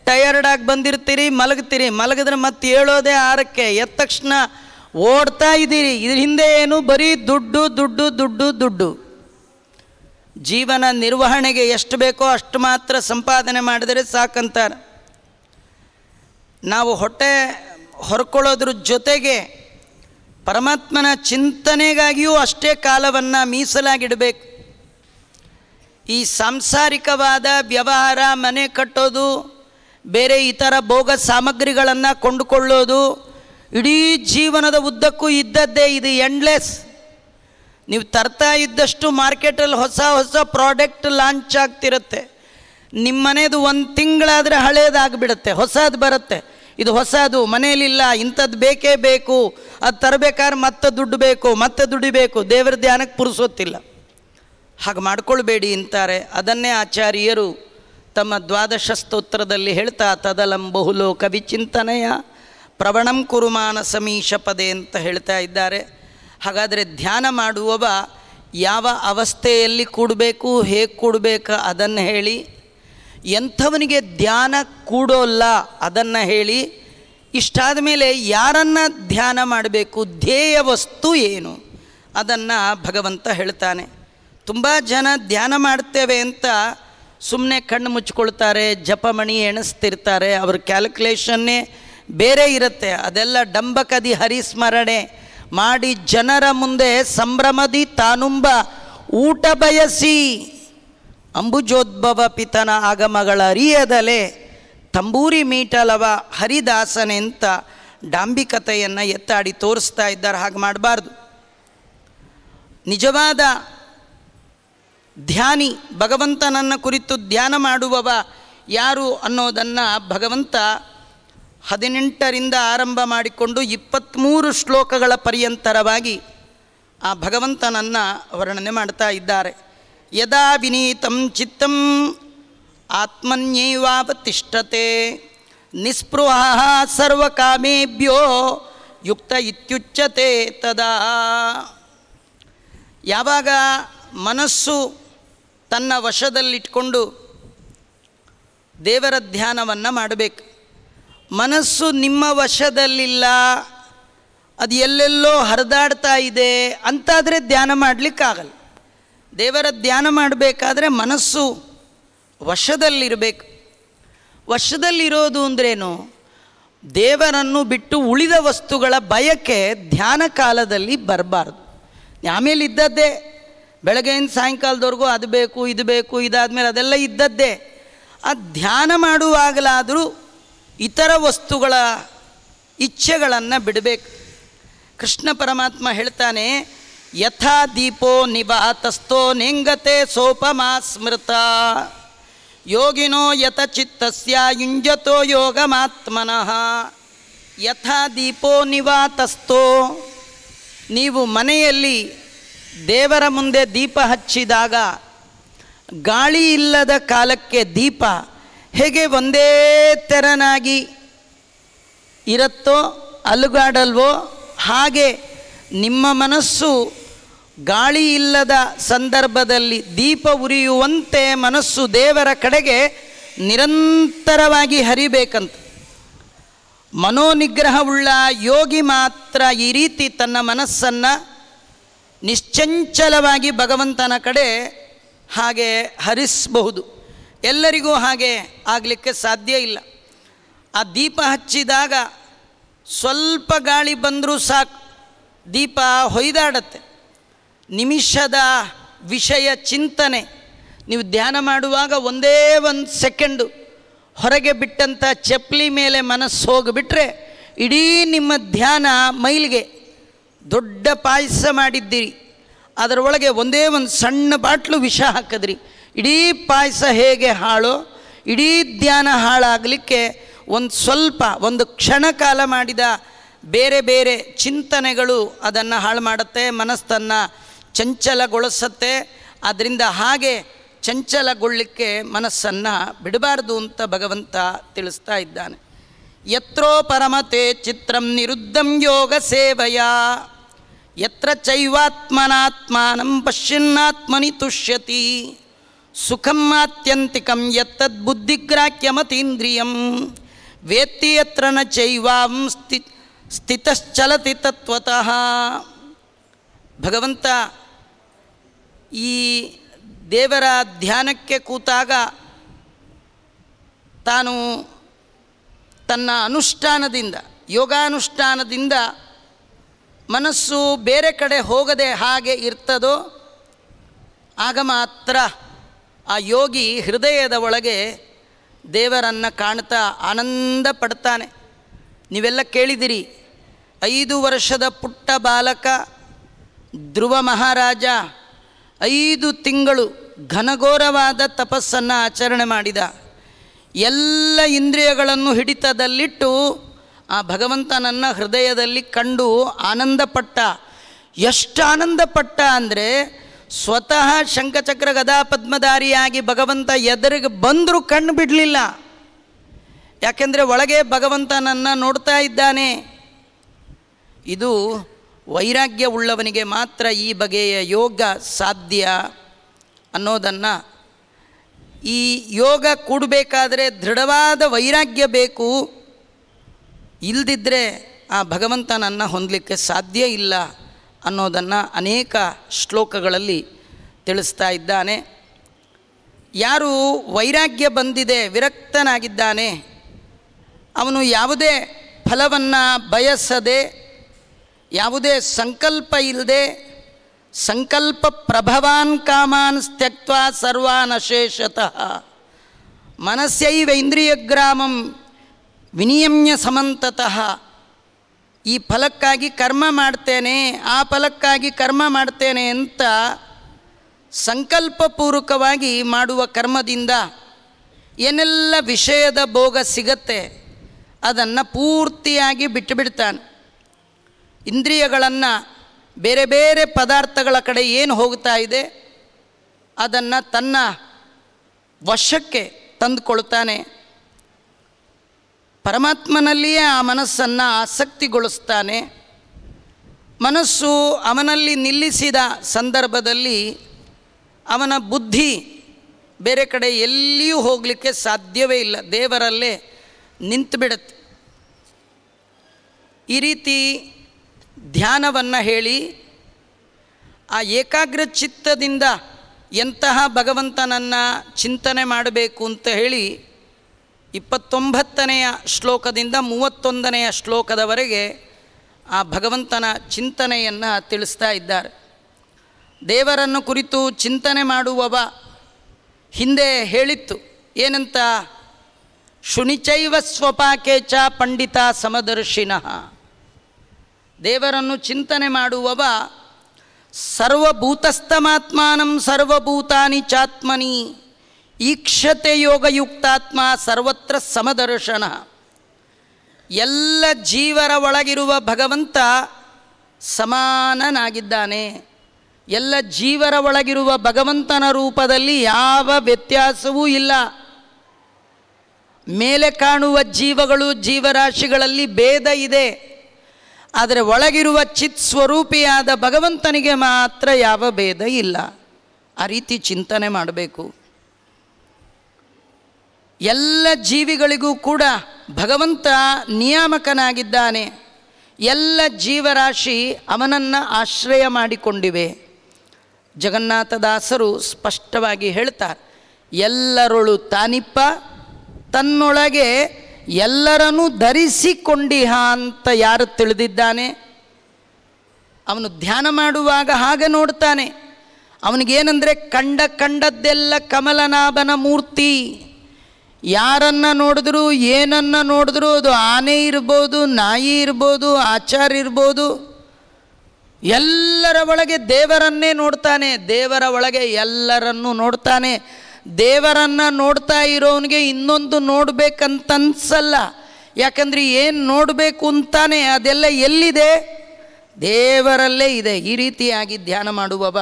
ಟಯರ್ಡಾಗಿ ಬಂದಿರ್ತೀರಿ ಮಲಗ್ತೀರಿ ಮಲಗಿದ್ರೆ ಮತ್ತೆ ಹೇಳೋದೇ ಆರಕ್ಕೆ ಎದ್ದ ತಕ್ಷಣ ಓಡ್ತಾ ಇದ್ದೀರಿ ಇದ್ರ ಹಿಂದೆ ಏನು ಬರೀ ದುಡ್ಡು ದುಡ್ಡು ದುಡ್ಡು ದುಡ್ಡು ಜೀವನ ನಿರ್ವಹಣೆಗೆ ಎಷ್ಟು ಬೇಕೋ ಅಷ್ಟು ಮಾತ್ರ ಸಂಪಾದನೆ ಮಾಡಿದರೆ ಸಾಕಂತಾರೆ ನಾವು ಹೊಟ್ಟೆ ಹೊರ್ಕೊಳ್ಳೋದ್ರ ಜೊತೆಗೆ ಪರಮಾತ್ಮನ ಚಿಂತನೆಗಾಗಿಯೂ ಅಷ್ಟೇ ಕಾಲವನ್ನು ಮೀಸಲಾಗಿಡಬೇಕು ಈ ಸಾಂಸಾರಿಕವಾದ ವ್ಯವಹಾರ ಮನೆ ಕಟ್ಟೋದು ಬೇರೆ ಇತರ ಭೋಗ ಸಾಮಗ್ರಿಗಳನ್ನು ಕೊಂಡುಕೊಳ್ಳೋದು ಇಡೀ ಜೀವನದ ಉದ್ದಕ್ಕೂ ಇದ್ದದ್ದೇ ಇದು ಎಂಡ್ಲೆಸ್ ನೀವು ತರ್ತಾ ಇದ್ದಷ್ಟು ಮಾರ್ಕೆಟಲ್ಲಿ ಹೊಸ ಹೊಸ ಪ್ರಾಡಕ್ಟ್ ಲಾಂಚ್ ಆಗ್ತಿರುತ್ತೆ ನಿಮ್ಮನೇದು ಒಂದು ತಿಂಗಳಾದರೆ ಹಳೇದಾಗ್ಬಿಡುತ್ತೆ ಹೊಸದು ಬರುತ್ತೆ ಇದು ಹೊಸದು ಮನೇಲಿಲ್ಲ ಇಂಥದ್ದು ಬೇಕೇ ಬೇಕು ಅದು ತರಬೇಕಾದ್ರೆ ಮತ್ತೆ ದುಡ್ಡು ಬೇಕು ಮತ್ತೆ ದುಡಿಬೇಕು ದೇವರ ಧ್ಯಾನಕ್ಕೆ ಪುರುಸೋತಿಲ್ಲ ಹಾಗೆ ಮಾಡ್ಕೊಳ್ಬೇಡಿ ಅಂತಾರೆ ಅದನ್ನೇ ಆಚಾರ್ಯರು ತಮ್ಮ ದ್ವಾದಶ ಸ್ತೋತ್ರದಲ್ಲಿ ಹೇಳ್ತಾ ತದಲಂ ಬಹುಲೋ ವಿಚಿಂತನೆಯ ಪ್ರವಣಂ ಕುರುಮಾನ ಸಮೀಶ ಪದೆ ಅಂತ ಹೇಳ್ತಾ ಇದ್ದಾರೆ ಹಾಗಾದರೆ ಧ್ಯಾನ ಮಾಡುವವ ಯಾವ ಅವಸ್ಥೆಯಲ್ಲಿ ಕೂಡಬೇಕು ಹೇಗೆ ಕೂಡಬೇಕು ಅದನ್ನು ಹೇಳಿ ಎಂಥವನಿಗೆ ಧ್ಯಾನ ಕೂಡೋಲ್ಲ ಅದನ್ನು ಹೇಳಿ ಇಷ್ಟಾದ ಮೇಲೆ ಯಾರನ್ನು ಧ್ಯಾನ ಮಾಡಬೇಕು ಧ್ಯೇಯ ವಸ್ತು ಏನು ಅದನ್ನು ಭಗವಂತ ಹೇಳ್ತಾನೆ ತುಂಬ ಜನ ಧ್ಯಾನ ಮಾಡ್ತೇವೆ ಅಂತ ಸುಮ್ಮನೆ ಕಣ್ಣು ಮುಚ್ಕೊಳ್ತಾರೆ ಜಪಮಣಿ ಎಣಿಸ್ತಿರ್ತಾರೆ ಅವ್ರ ಕ್ಯಾಲ್ಕುಲೇಷನ್ನೇ ಬೇರೆ ಇರುತ್ತೆ ಅದೆಲ್ಲ ಡಂಬಕದಿ ಹರಿಸ್ಮರಣೆ ಮಾಡಿ ಜನರ ಮುಂದೆ ಸಂಭ್ರಮದಿ ತಾನುಂಬ ಊಟ ಬಯಸಿ ಅಂಬುಜೋದ್ಭವ ಪಿತನ ಆಗಮಗಳ ಅರಿಯದಲೆ ತಂಬೂರಿ ಮೀಟಲವ ಹರಿದಾಸನೆಂತ ಡಾಂಬಿಕತೆಯನ್ನು ಎತ್ತಾಡಿ ತೋರಿಸ್ತಾ ಇದ್ದಾರೆ ಹಾಗೆ ಮಾಡಬಾರ್ದು ನಿಜವಾದ ಧ್ಯಾನಿ ಭಗವಂತನನ್ನು ಕುರಿತು ಧ್ಯಾನ ಮಾಡುವವ ಯಾರು ಅನ್ನೋದನ್ನು ಭಗವಂತ ಹದಿನೆಂಟರಿಂದ ಆರಂಭ ಮಾಡಿಕೊಂಡು ಇಪ್ಪತ್ತ್ಮೂರು ಶ್ಲೋಕಗಳ ಪರ್ಯಂತರವಾಗಿ ಆ ಭಗವಂತನನ್ನು ವರ್ಣನೆ ಮಾಡ್ತಾ ಇದ್ದಾರೆ ಯದಾ ವಿನೀತಂ ಚಿತ್ತಂ ಆತ್ಮನ್ಯೈವಾವತಿಷ್ಠತೆ ನಿಸ್ಪೃಹ ಸರ್ವಕಾಮೇಭ್ಯೋ ಯುಕ್ತ ಇತ್ಯುಚ್ಯತೆ ತದಾ ಯಾವಾಗ ಮನಸ್ಸು ತನ್ನ ವಶದಲ್ಲಿಟ್ಕೊಂಡು ದೇವರ ಧ್ಯಾನವನ್ನು ಮಾಡಬೇಕು ಮನಸ್ಸು ನಿಮ್ಮ ವಶದಲ್ಲಿಲ್ಲ ಅದು ಎಲ್ಲೆಲ್ಲೋ ಹರಿದಾಡ್ತಾ ಇದೆ ಅಂತಾದರೆ ಧ್ಯಾನ ಮಾಡಲಿಕ್ಕಾಗಲ್ಲ ದೇವರ ಧ್ಯಾನ ಮಾಡಬೇಕಾದ್ರೆ ಮನಸ್ಸು ವಶದಲ್ಲಿರಬೇಕು ವಶದಲ್ಲಿರೋದು ಅಂದ್ರೇನು ದೇವರನ್ನು ಬಿಟ್ಟು ಉಳಿದ ವಸ್ತುಗಳ ಬಯಕೆ ಧ್ಯಾನ ಕಾಲದಲ್ಲಿ ಬರಬಾರ್ದು ಆಮೇಲೆ ಇದ್ದದ್ದೇ ಬೆಳಗ್ಗೆಯಿಂದ ಸಾಯಂಕಾಲದವರೆಗೂ ಅದು ಬೇಕು ಇದು ಬೇಕು ಇದಾದಮೇಲೆ ಅದೆಲ್ಲ ಇದ್ದದ್ದೇ ಆ ಧ್ಯಾನ ಮಾಡುವಾಗಲಾದರೂ ಇತರ ವಸ್ತುಗಳ ಇಚ್ಛೆಗಳನ್ನು ಬಿಡಬೇಕು ಕೃಷ್ಣ ಪರಮಾತ್ಮ ಹೇಳ್ತಾನೆ ಯಥಾ ದೀಪೋ ನಿವಾತಸ್ಥೋ ನಿಂಗತೆ ಸೋಪಮಾ ಸ್ಮೃತ ಯೋಗಿನೋ ಯತ ಚಿತ್ತಸ್ಯ ಯುಂಜತೋ ಯೋಗಮಾತ್ಮನಃ ಯಥಾ ದೀಪೋ ನಿವಾತಸ್ಥೋ ನೀವು ಮನೆಯಲ್ಲಿ ದೇವರ ಮುಂದೆ ದೀಪ ಹಚ್ಚಿದಾಗ ಗಾಳಿ ಇಲ್ಲದ ಕಾಲಕ್ಕೆ ದೀಪ ಹೇಗೆ ಒಂದೇ ತೆರನಾಗಿ ಇರುತ್ತೋ ಅಲುಗಾಡಲ್ವೋ ಹಾಗೆ ನಿಮ್ಮ ಮನಸ್ಸು ಗಾಳಿ ಇಲ್ಲದ ಸಂದರ್ಭದಲ್ಲಿ ದೀಪ ಉರಿಯುವಂತೆ ಮನಸ್ಸು ದೇವರ ಕಡೆಗೆ ನಿರಂತರವಾಗಿ ಹರಿಬೇಕಂತ ಮನೋನಿಗ್ರಹವುಳ್ಳ ಯೋಗಿ ಮಾತ್ರ ಈ ರೀತಿ ತನ್ನ ಮನಸ್ಸನ್ನು ನಿಶ್ಚಂಚಲವಾಗಿ ಭಗವಂತನ ಕಡೆ ಹಾಗೆ ಹರಿಸಬಹುದು ಎಲ್ಲರಿಗೂ ಹಾಗೆ ಆಗಲಿಕ್ಕೆ ಸಾಧ್ಯ ಇಲ್ಲ ಆ ದೀಪ ಹಚ್ಚಿದಾಗ ಸ್ವಲ್ಪ ಗಾಳಿ ಬಂದರೂ ಸಾಕು ದೀಪ ಹೊಯ್ದಾಡತ್ತೆ ನಿಮಿಷದ ವಿಷಯ ಚಿಂತನೆ ನೀವು ಧ್ಯಾನ ಮಾಡುವಾಗ ಒಂದೇ ಒಂದು ಸೆಕೆಂಡು ಹೊರಗೆ ಬಿಟ್ಟಂಥ ಚಪ್ಪಲಿ ಮೇಲೆ ಮನಸ್ಸು ಹೋಗಿಬಿಟ್ರೆ ಇಡೀ ನಿಮ್ಮ ಧ್ಯಾನ ಮೈಲಿಗೆ ದೊಡ್ಡ ಪಾಯಸ ಮಾಡಿದ್ದೀರಿ ಅದರೊಳಗೆ ಒಂದೇ ಒಂದು ಸಣ್ಣ ಬಾಟ್ಲು ವಿಷ ಹಾಕಿದ್ರಿ ಇಡೀ ಪಾಯಸ ಹೇಗೆ ಹಾಳು ಇಡೀ ಧ್ಯಾನ ಹಾಳಾಗಲಿಕ್ಕೆ ಒಂದು ಸ್ವಲ್ಪ ಒಂದು ಕಾಲ ಮಾಡಿದ ಬೇರೆ ಬೇರೆ ಚಿಂತನೆಗಳು ಅದನ್ನು ಹಾಳು ಮಾಡುತ್ತೆ ಮನಸ್ಸನ್ನು ಚಂಚಲಗೊಳಿಸತ್ತೆ ಆದ್ದರಿಂದ ಹಾಗೆ ಚಂಚಲಗೊಳ್ಳಿಕ್ಕೆ ಮನಸ್ಸನ್ನು ಬಿಡಬಾರ್ದು ಅಂತ ಭಗವಂತ ತಿಳಿಸ್ತಾ ಇದ್ದಾನೆ ಯತ್ರೋ ಪರಮತೆ ಚಿತ್ರಂ ನಿರುದ್ಧಂ ಯೋಗ ಸೇವೆಯ ಯತ್ರ ಚೈವಾತ್ಮನಾತ್ಮಾನಂ ಪಶ್ಯನ್ನಾತ್ಮನಿ ತುಷ್ಯತಿ ಸುಖಂ ಆತ್ಯಂತಿಕಂ ಯತ್ತದ್ ಬುದ್ಧಿಗ್ರಾಹ್ಯಮತೀಂದ್ರಿಯಂ ವೇತ್ತಿ ಯತ್ರ ನ ಚೈವಾಂ ಸ್ಥಿ ಸ್ಥಿತಶ್ಚಲತಿ ತತ್ವತಃ ಭಗವಂತ ಈ ದೇವರ ಧ್ಯಾನಕ್ಕೆ ಕೂತಾಗ ತಾನು ತನ್ನ ಅನುಷ್ಠಾನದಿಂದ ಯೋಗಾನುಷ್ಠಾನದಿಂದ ಮನಸ್ಸು ಬೇರೆ ಕಡೆ ಹೋಗದೆ ಹಾಗೆ ಇರ್ತದೋ ಆಗ ಮಾತ್ರ ಆ ಯೋಗಿ ಹೃದಯದ ಒಳಗೆ ದೇವರನ್ನು ಕಾಣ್ತಾ ಆನಂದ ಪಡ್ತಾನೆ ನೀವೆಲ್ಲ ಕೇಳಿದಿರಿ ಐದು ವರ್ಷದ ಪುಟ್ಟ ಬಾಲಕ ಧ್ರುವ ಮಹಾರಾಜ ಐದು ತಿಂಗಳು ಘನಘೋರವಾದ ತಪಸ್ಸನ್ನು ಆಚರಣೆ ಮಾಡಿದ ಎಲ್ಲ ಇಂದ್ರಿಯಗಳನ್ನು ಹಿಡಿತದಲ್ಲಿಟ್ಟು ಆ ಭಗವಂತನನ್ನು ಹೃದಯದಲ್ಲಿ ಕಂಡು ಆನಂದಪಟ್ಟ ಎಷ್ಟು ಆನಂದಪಟ್ಟ ಅಂದರೆ ಸ್ವತಃ ಶಂಖಚಕ್ರ ಗದಾ ಭಗವಂತ ಎದುರಿಗೆ ಬಂದರೂ ಕಣ್ಣು ಬಿಡಲಿಲ್ಲ ಯಾಕೆಂದರೆ ಒಳಗೆ ಭಗವಂತ ನನ್ನ ನೋಡ್ತಾ ಇದ್ದಾನೆ ಇದು ವೈರಾಗ್ಯ ಉಳ್ಳವನಿಗೆ ಮಾತ್ರ ಈ ಬಗೆಯ ಯೋಗ ಸಾಧ್ಯ ಅನ್ನೋದನ್ನು ಈ ಯೋಗ ಕೂಡಬೇಕಾದ್ರೆ ದೃಢವಾದ ವೈರಾಗ್ಯ ಬೇಕು ಇಲ್ಲದಿದ್ದರೆ ಆ ಭಗವಂತನನ್ನು ಹೊಂದಲಿಕ್ಕೆ ಸಾಧ್ಯ ಇಲ್ಲ ಅನ್ನೋದನ್ನು ಅನೇಕ ಶ್ಲೋಕಗಳಲ್ಲಿ ತಿಳಿಸ್ತಾ ಇದ್ದಾನೆ ಯಾರು ವೈರಾಗ್ಯ ಬಂದಿದೆ ವಿರಕ್ತನಾಗಿದ್ದಾನೆ ಅವನು ಯಾವುದೇ ಫಲವನ್ನು ಬಯಸದೆ ಯಾವುದೇ ಸಂಕಲ್ಪ ಇಲ್ಲದೆ ಸಂಕಲ್ಪ ಪ್ರಭವಾನ್ ಕಾಮಾನ್ ತ್ಯಕ್ತ ಸರ್ವಾನ್ ಅಶೇಷತಃ ಮನಸ್ಸೈವ ಇಂದ್ರಿಯಗ್ರಾಮಂ ವಿನಿಯಮ್ಯ ಸಮಂತತಃ ಈ ಫಲಕ್ಕಾಗಿ ಕರ್ಮ ಮಾಡ್ತೇನೆ ಆ ಫಲಕ್ಕಾಗಿ ಕರ್ಮ ಮಾಡ್ತೇನೆ ಅಂತ ಸಂಕಲ್ಪಪೂರ್ವಕವಾಗಿ ಮಾಡುವ ಕರ್ಮದಿಂದ ಏನೆಲ್ಲ ವಿಷಯದ ಭೋಗ ಸಿಗತ್ತೆ ಅದನ್ನು ಪೂರ್ತಿಯಾಗಿ ಬಿಟ್ಟುಬಿಡ್ತಾನೆ ಇಂದ್ರಿಯಗಳನ್ನು ಬೇರೆ ಬೇರೆ ಪದಾರ್ಥಗಳ ಕಡೆ ಏನು ಹೋಗ್ತಾ ಇದೆ ಅದನ್ನು ತನ್ನ ವಶಕ್ಕೆ ತಂದುಕೊಳ್ತಾನೆ ಪರಮಾತ್ಮನಲ್ಲಿಯೇ ಆ ಮನಸ್ಸನ್ನು ಆಸಕ್ತಿಗೊಳಿಸ್ತಾನೆ ಮನಸ್ಸು ಅವನಲ್ಲಿ ನಿಲ್ಲಿಸಿದ ಸಂದರ್ಭದಲ್ಲಿ ಅವನ ಬುದ್ಧಿ ಬೇರೆ ಕಡೆ ಎಲ್ಲಿಯೂ ಹೋಗಲಿಕ್ಕೆ ಸಾಧ್ಯವೇ ಇಲ್ಲ ದೇವರಲ್ಲೇ ನಿಂತುಬಿಡುತ್ತೆ ಈ ರೀತಿ ಧ್ಯಾನವನ್ನು ಹೇಳಿ ಆ ಏಕಾಗ್ರ ಚಿತ್ತದಿಂದ ಎಂತಹ ಭಗವಂತನನ್ನು ಚಿಂತನೆ ಮಾಡಬೇಕು ಅಂತ ಹೇಳಿ ಇಪ್ಪತ್ತೊಂಬತ್ತನೆಯ ಶ್ಲೋಕದಿಂದ ಮೂವತ್ತೊಂದನೆಯ ಶ್ಲೋಕದವರೆಗೆ ಆ ಭಗವಂತನ ಚಿಂತನೆಯನ್ನು ತಿಳಿಸ್ತಾ ಇದ್ದಾರೆ ದೇವರನ್ನು ಕುರಿತು ಚಿಂತನೆ ಮಾಡುವವ ಹಿಂದೆ ಹೇಳಿತ್ತು ಏನಂತ ಶುನಿಚೈವ ಸ್ವಪಾಕೇಚ ಪಂಡಿತ ಸಮದರ್ಶಿನಃ ದೇವರನ್ನು ಚಿಂತನೆ ಮಾಡುವವ ಸರ್ವಭೂತಸ್ಥಮಾತ್ಮಾನಂ ಸರ್ವಭೂತಾನಿ ಚಾತ್ಮನಿ ಈಕ್ಷತೆ ಯೋಗಯುಕ್ತಾತ್ಮ ಸರ್ವತ್ರ ಸಮದರ್ಶನ ಎಲ್ಲ ಜೀವರ ಒಳಗಿರುವ ಭಗವಂತ ಸಮಾನನಾಗಿದ್ದಾನೆ ಎಲ್ಲ ಜೀವರ ಒಳಗಿರುವ ಭಗವಂತನ ರೂಪದಲ್ಲಿ ಯಾವ ವ್ಯತ್ಯಾಸವೂ ಇಲ್ಲ ಮೇಲೆ ಕಾಣುವ ಜೀವಗಳು ಜೀವರಾಶಿಗಳಲ್ಲಿ ಭೇದ ಇದೆ ಆದರೆ ಒಳಗಿರುವ ಚಿತ್ ಸ್ವರೂಪಿಯಾದ ಭಗವಂತನಿಗೆ ಮಾತ್ರ ಯಾವ ಭೇದ ಇಲ್ಲ ಆ ರೀತಿ ಚಿಂತನೆ ಮಾಡಬೇಕು ಎಲ್ಲ ಜೀವಿಗಳಿಗೂ ಕೂಡ ಭಗವಂತ ನಿಯಾಮಕನಾಗಿದ್ದಾನೆ ಎಲ್ಲ ಜೀವರಾಶಿ ಅವನನ್ನು ಆಶ್ರಯ ಮಾಡಿಕೊಂಡಿವೆ ಜಗನ್ನಾಥದಾಸರು ಸ್ಪಷ್ಟವಾಗಿ ಹೇಳ್ತಾರೆ ಎಲ್ಲರೊಳು ತಾನಿಪ್ಪ ತನ್ನೊಳಗೆ ಎಲ್ಲರನ್ನೂ ಧರಿಸಿಕೊಂಡಿಹ ಅಂತ ಯಾರು ತಿಳಿದಿದ್ದಾನೆ ಅವನು ಧ್ಯಾನ ಮಾಡುವಾಗ ಹಾಗೆ ನೋಡ್ತಾನೆ ಅವನಿಗೇನೆಂದರೆ ಕಂಡ ಕಂಡದ್ದೆಲ್ಲ ಕಮಲನಾಭನ ಮೂರ್ತಿ ಯಾರನ್ನು ನೋಡಿದ್ರು ಏನನ್ನು ನೋಡಿದ್ರು ಅದು ಆನೆ ಇರ್ಬೋದು ನಾಯಿ ಇರ್ಬೋದು ಆಚಾರ ಇರ್ಬೋದು ಎಲ್ಲರ ಒಳಗೆ ದೇವರನ್ನೇ ನೋಡ್ತಾನೆ ದೇವರ ಒಳಗೆ ಎಲ್ಲರನ್ನೂ ನೋಡ್ತಾನೆ ದೇವರನ್ನು ನೋಡ್ತಾ ಇರೋವನಿಗೆ ಇನ್ನೊಂದು ನೋಡಬೇಕಂತನ್ಸಲ್ಲ ಯಾಕಂದರೆ ಏನು ನೋಡಬೇಕು ಅಂತಾನೆ ಅದೆಲ್ಲ ಎಲ್ಲಿದೆ ದೇವರಲ್ಲೇ ಇದೆ ಈ ರೀತಿಯಾಗಿ ಧ್ಯಾನ ಮಾಡುವವ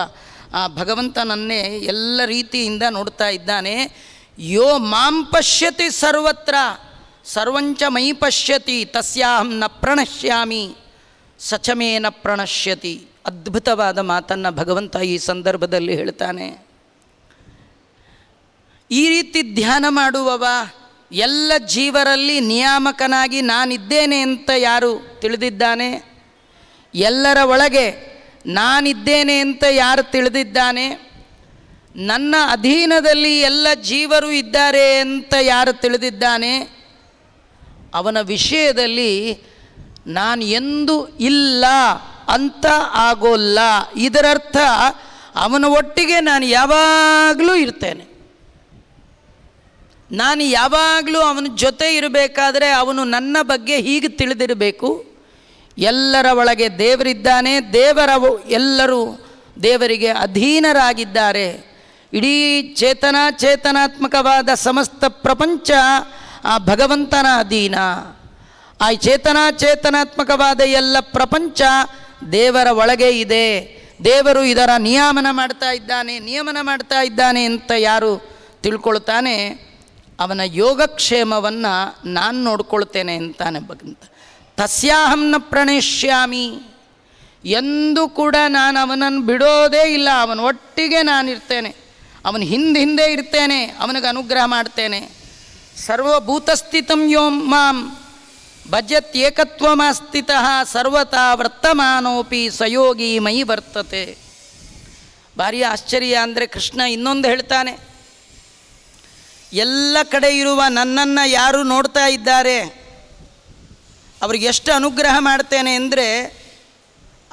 ಆ ಭಗವಂತನನ್ನೇ ಎಲ್ಲ ರೀತಿಯಿಂದ ನೋಡ್ತಾ ಇದ್ದಾನೆ ಯೋ ಮಾಂ ಪಶ್ಯತಿ ಸರ್ವತ್ರ ಸರ್ವಂಚ ಮೈ ಪಶ್ಯತಿ ತಸ್ಯಾಹಂ ನ ಪ್ರಣಶ್ಯಾಮಿ ಸಚಮೇನ ಪ್ರಣಶ್ಯತಿ ಅದ್ಭುತವಾದ ಮಾತನ್ನು ಭಗವಂತ ಈ ಸಂದರ್ಭದಲ್ಲಿ ಹೇಳ್ತಾನೆ ಈ ರೀತಿ ಧ್ಯಾನ ಮಾಡುವವ ಎಲ್ಲ ಜೀವರಲ್ಲಿ ನಿಯಾಮಕನಾಗಿ ನಾನಿದ್ದೇನೆ ಅಂತ ಯಾರು ತಿಳಿದಿದ್ದಾನೆ ಎಲ್ಲರ ಒಳಗೆ ನಾನಿದ್ದೇನೆ ಅಂತ ಯಾರು ತಿಳಿದಿದ್ದಾನೆ ನನ್ನ ಅಧೀನದಲ್ಲಿ ಎಲ್ಲ ಜೀವರು ಇದ್ದಾರೆ ಅಂತ ಯಾರು ತಿಳಿದಿದ್ದಾನೆ ಅವನ ವಿಷಯದಲ್ಲಿ ನಾನು ಎಂದು ಇಲ್ಲ ಅಂತ ಆಗೋಲ್ಲ ಇದರರ್ಥ ಅವನ ಒಟ್ಟಿಗೆ ನಾನು ಯಾವಾಗಲೂ ಇರ್ತೇನೆ ನಾನು ಯಾವಾಗಲೂ ಅವನ ಜೊತೆ ಇರಬೇಕಾದ್ರೆ ಅವನು ನನ್ನ ಬಗ್ಗೆ ಹೀಗೆ ತಿಳಿದಿರಬೇಕು ಎಲ್ಲರ ಒಳಗೆ ದೇವರಿದ್ದಾನೆ ದೇವರ ಎಲ್ಲರೂ ದೇವರಿಗೆ ಅಧೀನರಾಗಿದ್ದಾರೆ ಇಡೀ ಚೇತನ ಚೇತನಾತ್ಮಕವಾದ ಸಮಸ್ತ ಪ್ರಪಂಚ ಆ ಭಗವಂತನ ಅಧೀನ ಆ ಚೇತನ ಚೇತನಾತ್ಮಕವಾದ ಎಲ್ಲ ಪ್ರಪಂಚ ದೇವರ ಒಳಗೆ ಇದೆ ದೇವರು ಇದರ ನಿಯಮನ ಮಾಡ್ತಾ ಇದ್ದಾನೆ ನಿಯಮನ ಮಾಡ್ತಾ ಇದ್ದಾನೆ ಅಂತ ಯಾರು ತಿಳ್ಕೊಳ್ತಾನೆ ಅವನ ಯೋಗಕ್ಷೇಮವನ್ನು ನಾನು ನೋಡ್ಕೊಳ್ತೇನೆ ಅಂತಾನೆ ಭಗವಂತ ತಸ್ಯಾಹಂನ ಪ್ರಣೇಶ್ಯಾಮಿ ಎಂದು ಕೂಡ ನಾನು ಅವನನ್ನು ಬಿಡೋದೇ ಇಲ್ಲ ಅವನ ಒಟ್ಟಿಗೆ ನಾನಿರ್ತೇನೆ ಅವನ ಹಿಂದೆ ಹಿಂದೆ ಇರ್ತೇನೆ ಅವನಿಗೆ ಅನುಗ್ರಹ ಮಾಡ್ತೇನೆ ಸರ್ವಭೂತಸ್ಥಿತಂ ಯೋಂ ಮಾಂ ಏಕತ್ವಮಸ್ಥಿತಃ ಸರ್ವತಾ ವರ್ತಮಾನೋಪಿ ಸಯೋಗಿ ಮೈ ವರ್ತತೆ ಭಾರಿ ಆಶ್ಚರ್ಯ ಅಂದರೆ ಕೃಷ್ಣ ಇನ್ನೊಂದು ಹೇಳ್ತಾನೆ ಎಲ್ಲ ಕಡೆ ಇರುವ ನನ್ನನ್ನು ಯಾರು ನೋಡ್ತಾ ಇದ್ದಾರೆ ಅವ್ರಿಗೆ ಎಷ್ಟು ಅನುಗ್ರಹ ಮಾಡ್ತೇನೆ ಅಂದರೆ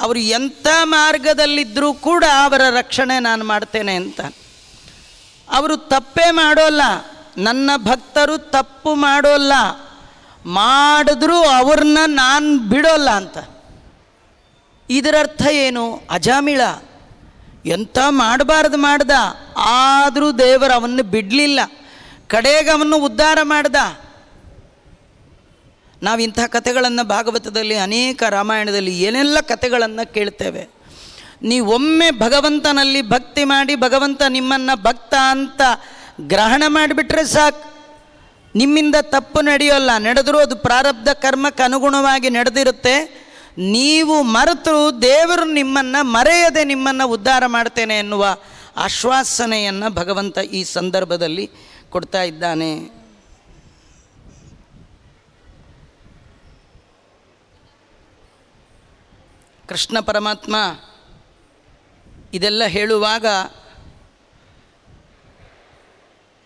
ಅವರು ಎಂಥ ಮಾರ್ಗದಲ್ಲಿದ್ದರೂ ಕೂಡ ಅವರ ರಕ್ಷಣೆ ನಾನು ಮಾಡ್ತೇನೆ ಅಂತ ಅವರು ತಪ್ಪೇ ಮಾಡೋಲ್ಲ ನನ್ನ ಭಕ್ತರು ತಪ್ಪು ಮಾಡೋಲ್ಲ ಮಾಡಿದ್ರೂ ಅವ್ರನ್ನ ನಾನು ಬಿಡೋಲ್ಲ ಅಂತ ಇದರರ್ಥ ಏನು ಅಜಾಮಿಳ ಎಂಥ ಮಾಡಬಾರ್ದು ಮಾಡ್ದ ಆದರೂ ದೇವರು ಅವನ್ನು ಬಿಡಲಿಲ್ಲ ಕಡೆಗವನ್ನು ಉದ್ಧಾರ ಮಾಡ್ದ ನಾವು ಇಂಥ ಕಥೆಗಳನ್ನು ಭಾಗವತದಲ್ಲಿ ಅನೇಕ ರಾಮಾಯಣದಲ್ಲಿ ಏನೆಲ್ಲ ಕಥೆಗಳನ್ನು ಕೇಳ್ತೇವೆ ನೀವೊಮ್ಮೆ ಭಗವಂತನಲ್ಲಿ ಭಕ್ತಿ ಮಾಡಿ ಭಗವಂತ ನಿಮ್ಮನ್ನು ಭಕ್ತ ಅಂತ ಗ್ರಹಣ ಮಾಡಿಬಿಟ್ರೆ ಸಾಕು ನಿಮ್ಮಿಂದ ತಪ್ಪು ನಡೆಯೋಲ್ಲ ನಡೆದರೂ ಅದು ಪ್ರಾರಬ್ಧ ಕರ್ಮಕ್ಕೆ ಅನುಗುಣವಾಗಿ ನಡೆದಿರುತ್ತೆ ನೀವು ಮರೆತು ದೇವರು ನಿಮ್ಮನ್ನು ಮರೆಯದೆ ನಿಮ್ಮನ್ನು ಉದ್ಧಾರ ಮಾಡ್ತೇನೆ ಎನ್ನುವ ಆಶ್ವಾಸನೆಯನ್ನು ಭಗವಂತ ಈ ಸಂದರ್ಭದಲ್ಲಿ ಕೊಡ್ತಾ ಇದ್ದಾನೆ ಕೃಷ್ಣ ಪರಮಾತ್ಮ ಇದೆಲ್ಲ ಹೇಳುವಾಗ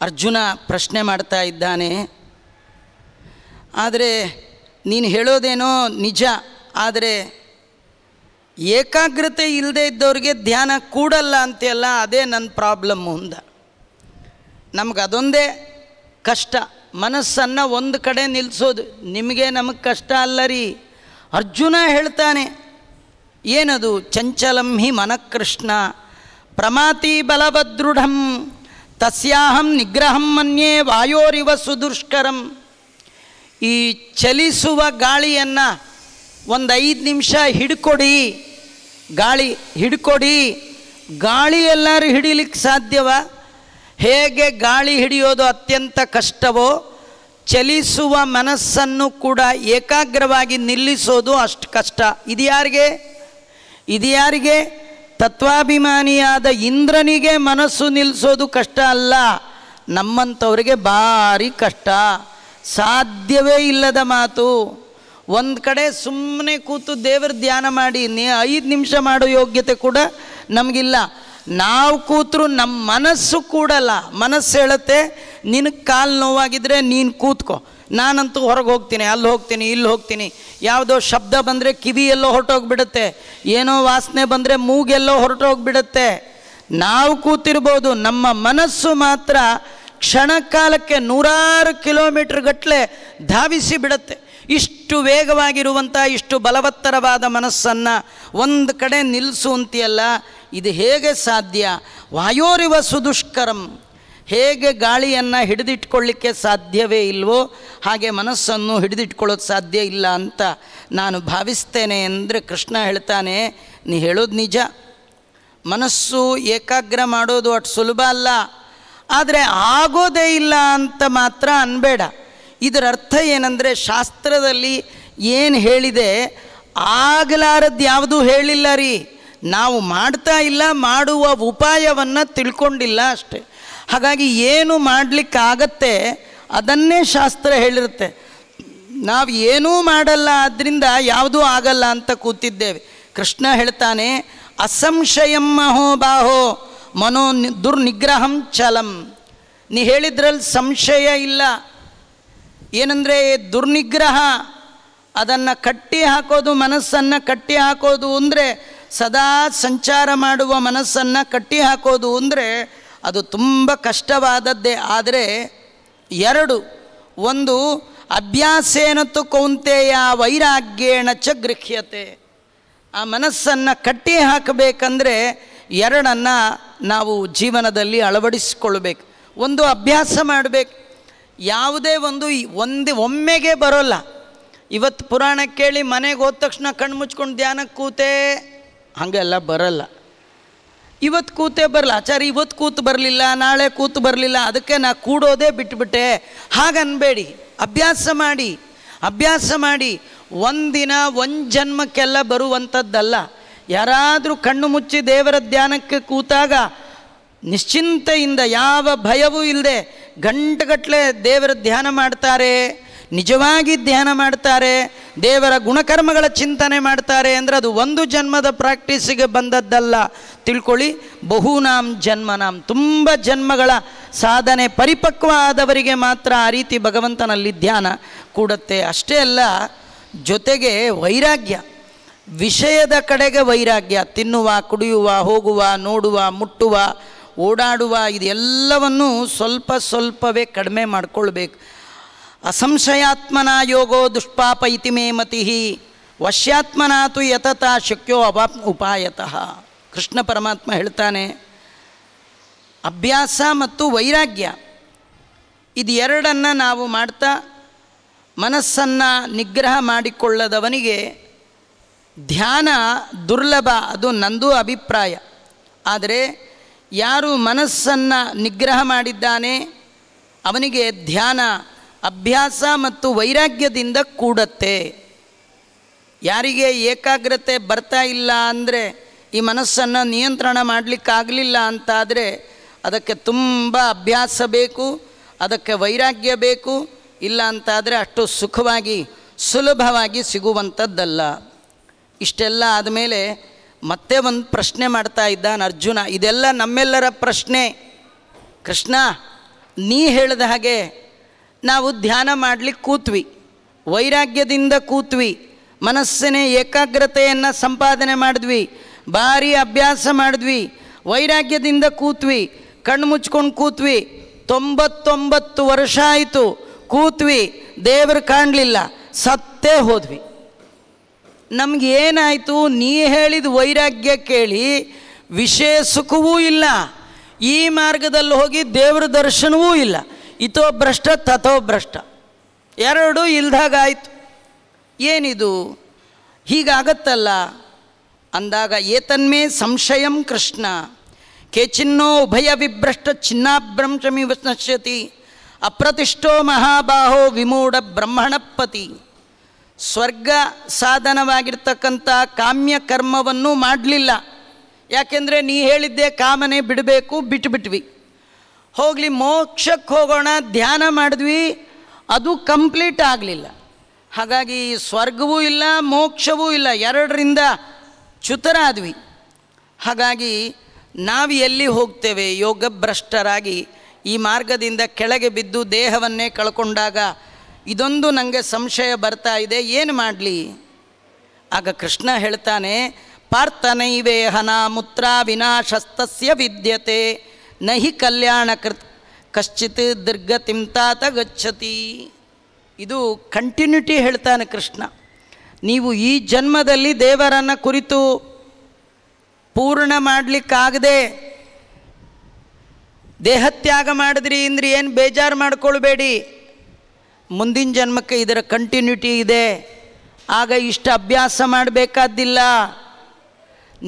ಅರ್ಜುನ ಪ್ರಶ್ನೆ ಮಾಡ್ತಾ ಇದ್ದಾನೆ ಆದರೆ ನೀನು ಹೇಳೋದೇನೋ ನಿಜ ಆದರೆ ಏಕಾಗ್ರತೆ ಇಲ್ಲದೆ ಇದ್ದವ್ರಿಗೆ ಧ್ಯಾನ ಕೂಡಲ್ಲ ಅಂತೆಲ್ಲ ಅದೇ ನನ್ನ ಪ್ರಾಬ್ಲಮ್ಮು ಅಂದ ನಮಗದೊಂದೇ ಅದೊಂದೇ ಕಷ್ಟ ಮನಸ್ಸನ್ನು ಒಂದು ಕಡೆ ನಿಲ್ಲಿಸೋದು ನಿಮಗೆ ನಮಗೆ ಕಷ್ಟ ಅಲ್ಲ ರೀ ಅರ್ಜುನ ಹೇಳ್ತಾನೆ ಏನದು ಚಂಚಲಂ ಹಿ ಮನಕೃಷ್ಣ ಪ್ರಮಾತಿ ಬಲಭದೃಢಂ ತಸ್ಯಾಹಂ ನಿಗ್ರಹಂ ಮನ್ಯೇ ವಾಯೋರಿವ ಸುದುಷ್ಕರಂ ಈ ಚಲಿಸುವ ಗಾಳಿಯನ್ನು ಒಂದು ಐದು ನಿಮಿಷ ಹಿಡ್ಕೊಡಿ ಗಾಳಿ ಹಿಡ್ಕೊಡಿ ಗಾಳಿ ಎಲ್ಲರೂ ಹಿಡೀಲಿಕ್ಕೆ ಸಾಧ್ಯವ ಹೇಗೆ ಗಾಳಿ ಹಿಡಿಯೋದು ಅತ್ಯಂತ ಕಷ್ಟವೋ ಚಲಿಸುವ ಮನಸ್ಸನ್ನು ಕೂಡ ಏಕಾಗ್ರವಾಗಿ ನಿಲ್ಲಿಸೋದು ಅಷ್ಟು ಕಷ್ಟ ಇದು ಯಾರಿಗೆ ಇದು ಯಾರಿಗೆ ತತ್ವಾಭಿಮಾನಿಯಾದ ಇಂದ್ರನಿಗೆ ಮನಸ್ಸು ನಿಲ್ಲಿಸೋದು ಕಷ್ಟ ಅಲ್ಲ ನಮ್ಮಂಥವ್ರಿಗೆ ಭಾರಿ ಕಷ್ಟ ಸಾಧ್ಯವೇ ಇಲ್ಲದ ಮಾತು ಒಂದು ಕಡೆ ಸುಮ್ಮನೆ ಕೂತು ದೇವರ ಧ್ಯಾನ ಮಾಡಿ ಐದು ನಿಮಿಷ ಮಾಡೋ ಯೋಗ್ಯತೆ ಕೂಡ ನಮಗಿಲ್ಲ ನಾವು ಕೂತ್ರು ನಮ್ಮ ಮನಸ್ಸು ಕೂಡಲ್ಲ ಮನಸ್ಸು ಹೇಳುತ್ತೆ ನಿನಗೆ ಕಾಲು ನೋವಾಗಿದ್ದರೆ ನೀನು ಕೂತ್ಕೋ ನಾನಂತೂ ಹೊರಗೆ ಹೋಗ್ತೀನಿ ಅಲ್ಲಿ ಹೋಗ್ತೀನಿ ಇಲ್ಲಿ ಹೋಗ್ತೀನಿ ಯಾವುದೋ ಶಬ್ದ ಬಂದರೆ ಕಿವಿಯೆಲ್ಲೋ ಹೊರಟೋಗ್ಬಿಡುತ್ತೆ ಏನೋ ವಾಸನೆ ಬಂದರೆ ಮೂಗೆಲ್ಲೋ ಹೊರಟೋಗ್ಬಿಡುತ್ತೆ ನಾವು ಕೂತಿರ್ಬೋದು ನಮ್ಮ ಮನಸ್ಸು ಮಾತ್ರ ಕ್ಷಣ ಕಾಲಕ್ಕೆ ನೂರಾರು ಕಿಲೋಮೀಟ್ರ್ ಗಟ್ಟಲೆ ಧಾವಿಸಿ ಬಿಡುತ್ತೆ ಇಷ್ಟು ವೇಗವಾಗಿರುವಂಥ ಇಷ್ಟು ಬಲವತ್ತರವಾದ ಮನಸ್ಸನ್ನು ಒಂದು ಕಡೆ ನಿಲ್ಲಿಸು ಅಂತೀಯಲ್ಲ ಇದು ಹೇಗೆ ಸಾಧ್ಯ ವಾಯೋರಿವ ಸುದುಷ್ಕರಂ ಹೇಗೆ ಗಾಳಿಯನ್ನು ಹಿಡಿದಿಟ್ಕೊಳ್ಳಿಕ್ಕೆ ಸಾಧ್ಯವೇ ಇಲ್ವೋ ಹಾಗೆ ಮನಸ್ಸನ್ನು ಹಿಡಿದಿಟ್ಕೊಳ್ಳೋದು ಸಾಧ್ಯ ಇಲ್ಲ ಅಂತ ನಾನು ಭಾವಿಸ್ತೇನೆ ಅಂದರೆ ಕೃಷ್ಣ ಹೇಳ್ತಾನೆ ನೀ ಹೇಳೋದು ನಿಜ ಮನಸ್ಸು ಏಕಾಗ್ರ ಮಾಡೋದು ಅಷ್ಟು ಸುಲಭ ಅಲ್ಲ ಆದರೆ ಆಗೋದೇ ಇಲ್ಲ ಅಂತ ಮಾತ್ರ ಅನ್ಬೇಡ ಇದರ ಅರ್ಥ ಏನಂದರೆ ಶಾಸ್ತ್ರದಲ್ಲಿ ಏನು ಹೇಳಿದೆ ಆಗಲಾರದ್ದು ಯಾವುದೂ ಹೇಳಿಲ್ಲ ರೀ ನಾವು ಮಾಡ್ತಾ ಇಲ್ಲ ಮಾಡುವ ಉಪಾಯವನ್ನು ತಿಳ್ಕೊಂಡಿಲ್ಲ ಅಷ್ಟೆ ಹಾಗಾಗಿ ಏನು ಮಾಡಲಿಕ್ಕಾಗತ್ತೆ ಅದನ್ನೇ ಶಾಸ್ತ್ರ ಹೇಳಿರುತ್ತೆ ನಾವು ಏನೂ ಮಾಡಲ್ಲ ಆದ್ದರಿಂದ ಯಾವುದೂ ಆಗಲ್ಲ ಅಂತ ಕೂತಿದ್ದೇವೆ ಕೃಷ್ಣ ಹೇಳ್ತಾನೆ ಅಸಂಶಯಂ ಮಹೋ ಬಾಹೋ ಮನೋ ದುರ್ನಿಗ್ರಹಂ ಚಲಂ ನೀ ಹೇಳಿದ್ರಲ್ಲಿ ಸಂಶಯ ಇಲ್ಲ ಏನಂದರೆ ದುರ್ನಿಗ್ರಹ ಅದನ್ನು ಕಟ್ಟಿ ಹಾಕೋದು ಮನಸ್ಸನ್ನು ಕಟ್ಟಿ ಹಾಕೋದು ಅಂದರೆ ಸದಾ ಸಂಚಾರ ಮಾಡುವ ಮನಸ್ಸನ್ನು ಕಟ್ಟಿ ಹಾಕೋದು ಅಂದರೆ ಅದು ತುಂಬ ಕಷ್ಟವಾದದ್ದೇ ಆದರೆ ಎರಡು ಒಂದು ಅಭ್ಯಾಸೇನತ್ತು ಕೌಂತೆಯ ವೈರಾಗ್ಯೇಣ ಚ ಗೃಹ್ಯತೆ ಆ ಮನಸ್ಸನ್ನು ಕಟ್ಟಿ ಹಾಕಬೇಕಂದ್ರೆ ಎರಡನ್ನು ನಾವು ಜೀವನದಲ್ಲಿ ಅಳವಡಿಸಿಕೊಳ್ಬೇಕು ಒಂದು ಅಭ್ಯಾಸ ಮಾಡಬೇಕು ಯಾವುದೇ ಒಂದು ಒಂದು ಒಮ್ಮೆಗೆ ಬರೋಲ್ಲ ಇವತ್ತು ಪುರಾಣ ಕೇಳಿ ಮನೆಗೆ ಹೋದ ತಕ್ಷಣ ಕಣ್ಣು ಮುಚ್ಕೊಂಡು ಧ್ಯಾನಕ್ಕೆ ಕೂತೆ ಹಾಗೆಲ್ಲ ಬರಲ್ಲ ಇವತ್ತು ಕೂತೆ ಬರಲ್ಲ ಆಚಾರ್ಯ ಇವತ್ತು ಕೂತು ಬರಲಿಲ್ಲ ನಾಳೆ ಕೂತು ಬರಲಿಲ್ಲ ಅದಕ್ಕೆ ನಾ ಕೂಡೋದೇ ಬಿಟ್ಬಿಟ್ಟೆ ಹಾಗನ್ಬೇಡಿ ಅಭ್ಯಾಸ ಮಾಡಿ ಅಭ್ಯಾಸ ಮಾಡಿ ಒಂದಿನ ಒಂದು ಜನ್ಮಕ್ಕೆಲ್ಲ ಬರುವಂಥದ್ದಲ್ಲ ಯಾರಾದರೂ ಕಣ್ಣು ಮುಚ್ಚಿ ದೇವರ ಧ್ಯಾನಕ್ಕೆ ಕೂತಾಗ ನಿಶ್ಚಿಂತೆಯಿಂದ ಯಾವ ಭಯವೂ ಇಲ್ಲದೆ ಗಂಟುಗಟ್ಟಲೆ ದೇವರ ಧ್ಯಾನ ಮಾಡ್ತಾರೆ ನಿಜವಾಗಿ ಧ್ಯಾನ ಮಾಡ್ತಾರೆ ದೇವರ ಗುಣಕರ್ಮಗಳ ಚಿಂತನೆ ಮಾಡ್ತಾರೆ ಅಂದರೆ ಅದು ಒಂದು ಜನ್ಮದ ಪ್ರಾಕ್ಟೀಸಿಗೆ ಬಂದದ್ದಲ್ಲ ತಿಳ್ಕೊಳ್ಳಿ ಬಹುನಾಂ ಜನ್ಮನಾಂ ತುಂಬ ಜನ್ಮಗಳ ಸಾಧನೆ ಪರಿಪಕ್ವ ಆದವರಿಗೆ ಮಾತ್ರ ಆ ರೀತಿ ಭಗವಂತನಲ್ಲಿ ಧ್ಯಾನ ಕೂಡುತ್ತೆ ಅಷ್ಟೇ ಅಲ್ಲ ಜೊತೆಗೆ ವೈರಾಗ್ಯ ವಿಷಯದ ಕಡೆಗೆ ವೈರಾಗ್ಯ ತಿನ್ನುವ ಕುಡಿಯುವ ಹೋಗುವ ನೋಡುವ ಮುಟ್ಟುವ ಓಡಾಡುವ ಇದೆಲ್ಲವನ್ನು ಸ್ವಲ್ಪ ಸ್ವಲ್ಪವೇ ಕಡಿಮೆ ಮಾಡಿಕೊಳ್ಬೇಕು ಅಸಂಶಯಾತ್ಮನ ಯೋಗೋ ದುಷ್ಪಾಪ ಇತಿ ಮೇ ಮತಿ ವಶ್ಯಾತ್ಮನಾತು ಯತತ ಶಕ್ಯೋ ಅವಾಪ್ ಉಪಾಯತಃ ಕೃಷ್ಣ ಪರಮಾತ್ಮ ಹೇಳ್ತಾನೆ ಅಭ್ಯಾಸ ಮತ್ತು ವೈರಾಗ್ಯ ಇದು ಎರಡನ್ನು ನಾವು ಮಾಡ್ತಾ ಮನಸ್ಸನ್ನು ನಿಗ್ರಹ ಮಾಡಿಕೊಳ್ಳದವನಿಗೆ ಧ್ಯಾನ ದುರ್ಲಭ ಅದು ನಂದು ಅಭಿಪ್ರಾಯ ಆದರೆ ಯಾರು ಮನಸ್ಸನ್ನು ನಿಗ್ರಹ ಮಾಡಿದ್ದಾನೆ ಅವನಿಗೆ ಧ್ಯಾನ ಅಭ್ಯಾಸ ಮತ್ತು ವೈರಾಗ್ಯದಿಂದ ಕೂಡತ್ತೆ ಯಾರಿಗೆ ಏಕಾಗ್ರತೆ ಬರ್ತಾ ಇಲ್ಲ ಅಂದರೆ ಈ ಮನಸ್ಸನ್ನು ನಿಯಂತ್ರಣ ಮಾಡಲಿಕ್ಕಾಗಲಿಲ್ಲ ಅಂತಾದರೆ ಅದಕ್ಕೆ ತುಂಬ ಅಭ್ಯಾಸ ಬೇಕು ಅದಕ್ಕೆ ವೈರಾಗ್ಯ ಬೇಕು ಇಲ್ಲ ಅಂತಾದರೆ ಅಷ್ಟು ಸುಖವಾಗಿ ಸುಲಭವಾಗಿ ಸಿಗುವಂಥದ್ದಲ್ಲ ಇಷ್ಟೆಲ್ಲ ಆದಮೇಲೆ ಮತ್ತೆ ಒಂದು ಪ್ರಶ್ನೆ ಮಾಡ್ತಾ ಇದ್ದಾನೆ ಅರ್ಜುನ ಇದೆಲ್ಲ ನಮ್ಮೆಲ್ಲರ ಪ್ರಶ್ನೆ ಕೃಷ್ಣ ನೀ ಹೇಳಿದ ಹಾಗೆ ನಾವು ಧ್ಯಾನ ಮಾಡಲಿಕ್ಕೆ ಕೂತ್ವಿ ವೈರಾಗ್ಯದಿಂದ ಕೂತ್ವಿ ಮನಸ್ಸಿನ ಏಕಾಗ್ರತೆಯನ್ನು ಸಂಪಾದನೆ ಮಾಡಿದ್ವಿ ಭಾರಿ ಅಭ್ಯಾಸ ಮಾಡಿದ್ವಿ ವೈರಾಗ್ಯದಿಂದ ಕೂತ್ವಿ ಕಣ್ಣು ಮುಚ್ಕೊಂಡು ಕೂತ್ವಿ ತೊಂಬತ್ತೊಂಬತ್ತು ವರ್ಷ ಆಯಿತು ಕೂತ್ವಿ ದೇವರು ಕಾಣಲಿಲ್ಲ ಸತ್ತೇ ಹೋದ್ವಿ ನಮಗೇನಾಯಿತು ನೀ ಹೇಳಿದ ವೈರಾಗ್ಯ ಕೇಳಿ ವಿಷಯ ಸುಖವೂ ಇಲ್ಲ ಈ ಮಾರ್ಗದಲ್ಲಿ ಹೋಗಿ ದೇವರ ದರ್ಶನವೂ ಇಲ್ಲ ಇತೋ ಭ್ರಷ್ಟ ತಥೋ ಭ್ರಷ್ಟ ಎರಡು ಇಲ್ದಾಗಾಯಿತು ಏನಿದು ಹೀಗಾಗತ್ತಲ್ಲ ಅಂದಾಗ ಏತನ್ಮೇ ಸಂಶಯಂ ಕೃಷ್ಣ ಕೇಚಿನ್ನೋ ಉಭಯ ವಿಭ್ರಷ್ಟ ಚಿನ್ನಾಭ್ರಂಶಮಿ ನಶ್ಯತಿ ಅಪ್ರತಿಷ್ಠೋ ಮಹಾಬಾಹೋ ವಿಮೂಢ ಬ್ರಹ್ಮಣಪತಿ ಸ್ವರ್ಗ ಸಾಧನವಾಗಿರ್ತಕ್ಕಂಥ ಕಾಮ್ಯ ಕರ್ಮವನ್ನು ಮಾಡಲಿಲ್ಲ ಯಾಕೆಂದರೆ ನೀ ಹೇಳಿದ್ದೆ ಕಾಮನೆ ಬಿಡಬೇಕು ಬಿಟ್ಟುಬಿಟ್ವಿ ಹೋಗಲಿ ಮೋಕ್ಷಕ್ಕೆ ಹೋಗೋಣ ಧ್ಯಾನ ಮಾಡಿದ್ವಿ ಅದು ಕಂಪ್ಲೀಟ್ ಆಗಲಿಲ್ಲ ಹಾಗಾಗಿ ಸ್ವರ್ಗವೂ ಇಲ್ಲ ಮೋಕ್ಷವೂ ಇಲ್ಲ ಎರಡರಿಂದ ಚ್ಯುತರಾದ್ವಿ ಹಾಗಾಗಿ ನಾವು ಎಲ್ಲಿ ಹೋಗ್ತೇವೆ ಯೋಗಭ್ರಷ್ಟರಾಗಿ ಈ ಮಾರ್ಗದಿಂದ ಕೆಳಗೆ ಬಿದ್ದು ದೇಹವನ್ನೇ ಕಳ್ಕೊಂಡಾಗ ಇದೊಂದು ನನಗೆ ಸಂಶಯ ಬರ್ತಾ ಇದೆ ಏನು ಮಾಡಲಿ ಆಗ ಕೃಷ್ಣ ಹೇಳ್ತಾನೆ ಪಾರ್ಥನೈವೇಹನ ಮುತ್ರ ವಿನಾಶಸ್ತಸ್ಯ ವಿದ್ಯತೆ ನಹಿ ಕಲ್ಯಾಣ ಕೃತ್ ಕಶ್ಚಿತ್ ದುರ್ಗತಿಂ ತಾತ ಗಚ್ಚತಿ ಇದು ಕಂಟಿನ್ಯೂಟಿ ಹೇಳ್ತಾನೆ ಕೃಷ್ಣ ನೀವು ಈ ಜನ್ಮದಲ್ಲಿ ದೇವರನ್ನು ಕುರಿತು ಪೂರ್ಣ ಮಾಡಲಿಕ್ಕಾಗದೆ ದೇಹತ್ಯಾಗ ಮಾಡಿದ್ರಿ ಅಂದ್ರೆ ಏನು ಬೇಜಾರು ಮಾಡ್ಕೊಳ್ಬೇಡಿ ಮುಂದಿನ ಜನ್ಮಕ್ಕೆ ಇದರ ಕಂಟಿನ್ಯೂಟಿ ಇದೆ ಆಗ ಇಷ್ಟು ಅಭ್ಯಾಸ ಮಾಡಬೇಕಾದ್ದಿಲ್ಲ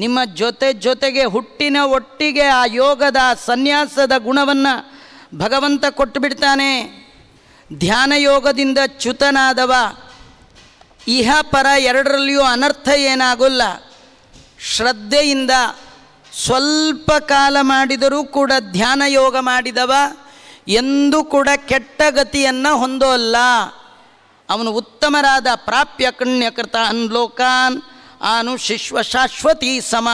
ನಿಮ್ಮ ಜೊತೆ ಜೊತೆಗೆ ಹುಟ್ಟಿನ ಒಟ್ಟಿಗೆ ಆ ಯೋಗದ ಸನ್ಯಾಸದ ಗುಣವನ್ನು ಭಗವಂತ ಕೊಟ್ಟು ಧ್ಯಾನ ಯೋಗದಿಂದ ಚ್ಯುತನಾದವ ಇಹ ಪರ ಎರಡರಲ್ಲಿಯೂ ಅನರ್ಥ ಏನಾಗೋಲ್ಲ ಶ್ರದ್ಧೆಯಿಂದ ಸ್ವಲ್ಪ ಕಾಲ ಮಾಡಿದರೂ ಕೂಡ ಧ್ಯಾನ ಯೋಗ ಮಾಡಿದವ ಎಂದು ಕೂಡ ಕೆಟ್ಟ ಗತಿಯನ್ನು ಹೊಂದೋಲ್ಲ ಅವನು ಉತ್ತಮರಾದ ಪ್ರಾಪ್ಯ ಕಣ್ಯಕೃತ ಅನ್ಲೋಕಾನ್ ಆನು ಶಿಶ್ವ ಶಾಶ್ವತಿ ಸಮ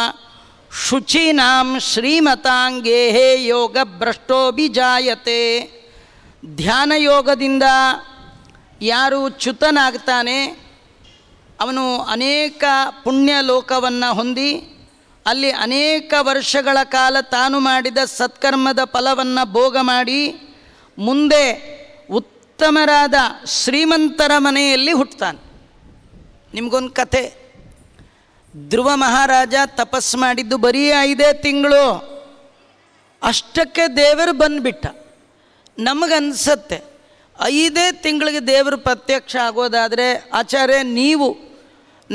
ಶುಚಿನಾಂ ಶ್ರೀಮತಾಂಗೇಹೇ ಯೋಗ ಭ್ರಷ್ಟೋಭಿಜಾಯತೆ ಧ್ಯಾನ ಯೋಗದಿಂದ ಯಾರು ಚ್ಯುತನಾಗ್ತಾನೆ ಅವನು ಅನೇಕ ಪುಣ್ಯ ಲೋಕವನ್ನು ಹೊಂದಿ ಅಲ್ಲಿ ಅನೇಕ ವರ್ಷಗಳ ಕಾಲ ತಾನು ಮಾಡಿದ ಸತ್ಕರ್ಮದ ಫಲವನ್ನು ಭೋಗ ಮಾಡಿ ಮುಂದೆ ಉತ್ತಮರಾದ ಶ್ರೀಮಂತರ ಮನೆಯಲ್ಲಿ ಹುಟ್ಟುತ್ತಾನೆ ನಿಮಗೊಂದು ಕತೆ ಧ್ರುವ ಮಹಾರಾಜ ತಪಸ್ ಮಾಡಿದ್ದು ಬರೀ ಐದೇ ತಿಂಗಳು ಅಷ್ಟಕ್ಕೆ ದೇವರು ಬಂದುಬಿಟ್ಟ ನಮಗನ್ಸತ್ತೆ ಐದೇ ತಿಂಗಳಿಗೆ ದೇವರು ಪ್ರತ್ಯಕ್ಷ ಆಗೋದಾದರೆ ಆಚಾರ್ಯ ನೀವು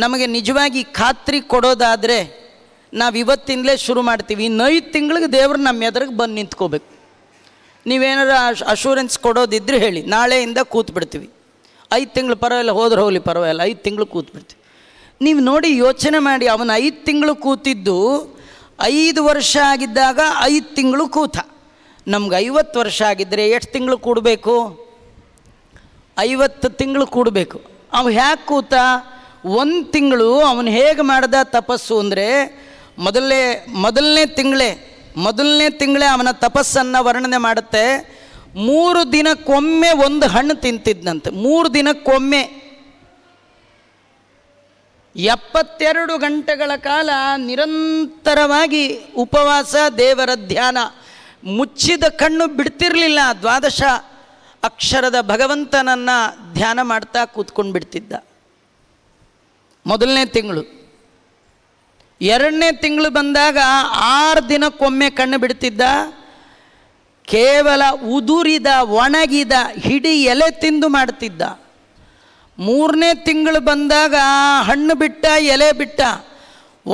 ನಮಗೆ ನಿಜವಾಗಿ ಖಾತ್ರಿ ಕೊಡೋದಾದರೆ ನಾವು ಇವತ್ತಿಂದಲೇ ಶುರು ಮಾಡ್ತೀವಿ ಇನ್ನೈದು ಐದು ತಿಂಗಳಿಗೆ ದೇವರು ನಮ್ಮ ಎದುರಿಗೆ ಬಂದು ನಿಂತ್ಕೋಬೇಕು ನೀವೇನಾರು ಅಶೂರೆನ್ಸ್ ಕೊಡೋದಿದ್ರೆ ಹೇಳಿ ನಾಳೆಯಿಂದ ಕೂತ್ಬಿಡ್ತೀವಿ ಐದು ತಿಂಗಳು ಪರವಾಗಿಲ್ಲ ಹೋದ್ರೆ ಹೋಗಲಿ ಪರವಾಗಿಲ್ಲ ಐದು ತಿಂಗಳು ಕೂತ್ಬಿಡ್ತೀವಿ ನೀವು ನೋಡಿ ಯೋಚನೆ ಮಾಡಿ ಅವನು ಐದು ತಿಂಗಳು ಕೂತಿದ್ದು ಐದು ವರ್ಷ ಆಗಿದ್ದಾಗ ಐದು ತಿಂಗಳು ಕೂತ ನಮ್ಗೆ ಐವತ್ತು ವರ್ಷ ಆಗಿದ್ದರೆ ಎಷ್ಟು ತಿಂಗಳು ಕೂಡಬೇಕು ಐವತ್ತು ತಿಂಗಳು ಕೂಡಬೇಕು ಅವ ಹ್ಯಾಕೆ ಕೂತ ಒಂದು ತಿಂಗಳು ಅವನು ಹೇಗೆ ಮಾಡ್ದ ತಪಸ್ಸು ಅಂದರೆ ಮೊದಲನೇ ಮೊದಲನೇ ತಿಂಗಳೇ ಮೊದಲನೇ ತಿಂಗಳೇ ಅವನ ತಪಸ್ಸನ್ನು ವರ್ಣನೆ ಮಾಡುತ್ತೆ ಮೂರು ದಿನಕ್ಕೊಮ್ಮೆ ಒಂದು ಹಣ್ಣು ತಿಂತಿದ್ದಂತೆ ಮೂರು ದಿನಕ್ಕೊಮ್ಮೆ ಎಪ್ಪತ್ತೆರಡು ಗಂಟೆಗಳ ಕಾಲ ನಿರಂತರವಾಗಿ ಉಪವಾಸ ದೇವರ ಧ್ಯಾನ ಮುಚ್ಚಿದ ಕಣ್ಣು ಬಿಡ್ತಿರಲಿಲ್ಲ ದ್ವಾದಶ ಅಕ್ಷರದ ಭಗವಂತನನ್ನು ಧ್ಯಾನ ಮಾಡ್ತಾ ಕೂತ್ಕೊಂಡು ಬಿಡ್ತಿದ್ದ ಮೊದಲನೇ ತಿಂಗಳು ಎರಡನೇ ತಿಂಗಳು ಬಂದಾಗ ಆರು ದಿನಕ್ಕೊಮ್ಮೆ ಕಣ್ಣು ಬಿಡ್ತಿದ್ದ ಕೇವಲ ಉದುರಿದ ಒಣಗಿದ ಹಿಡಿ ಎಲೆ ತಿಂದು ಮಾಡ್ತಿದ್ದ ಮೂರನೇ ತಿಂಗಳು ಬಂದಾಗ ಹಣ್ಣು ಬಿಟ್ಟ ಎಲೆ ಬಿಟ್ಟ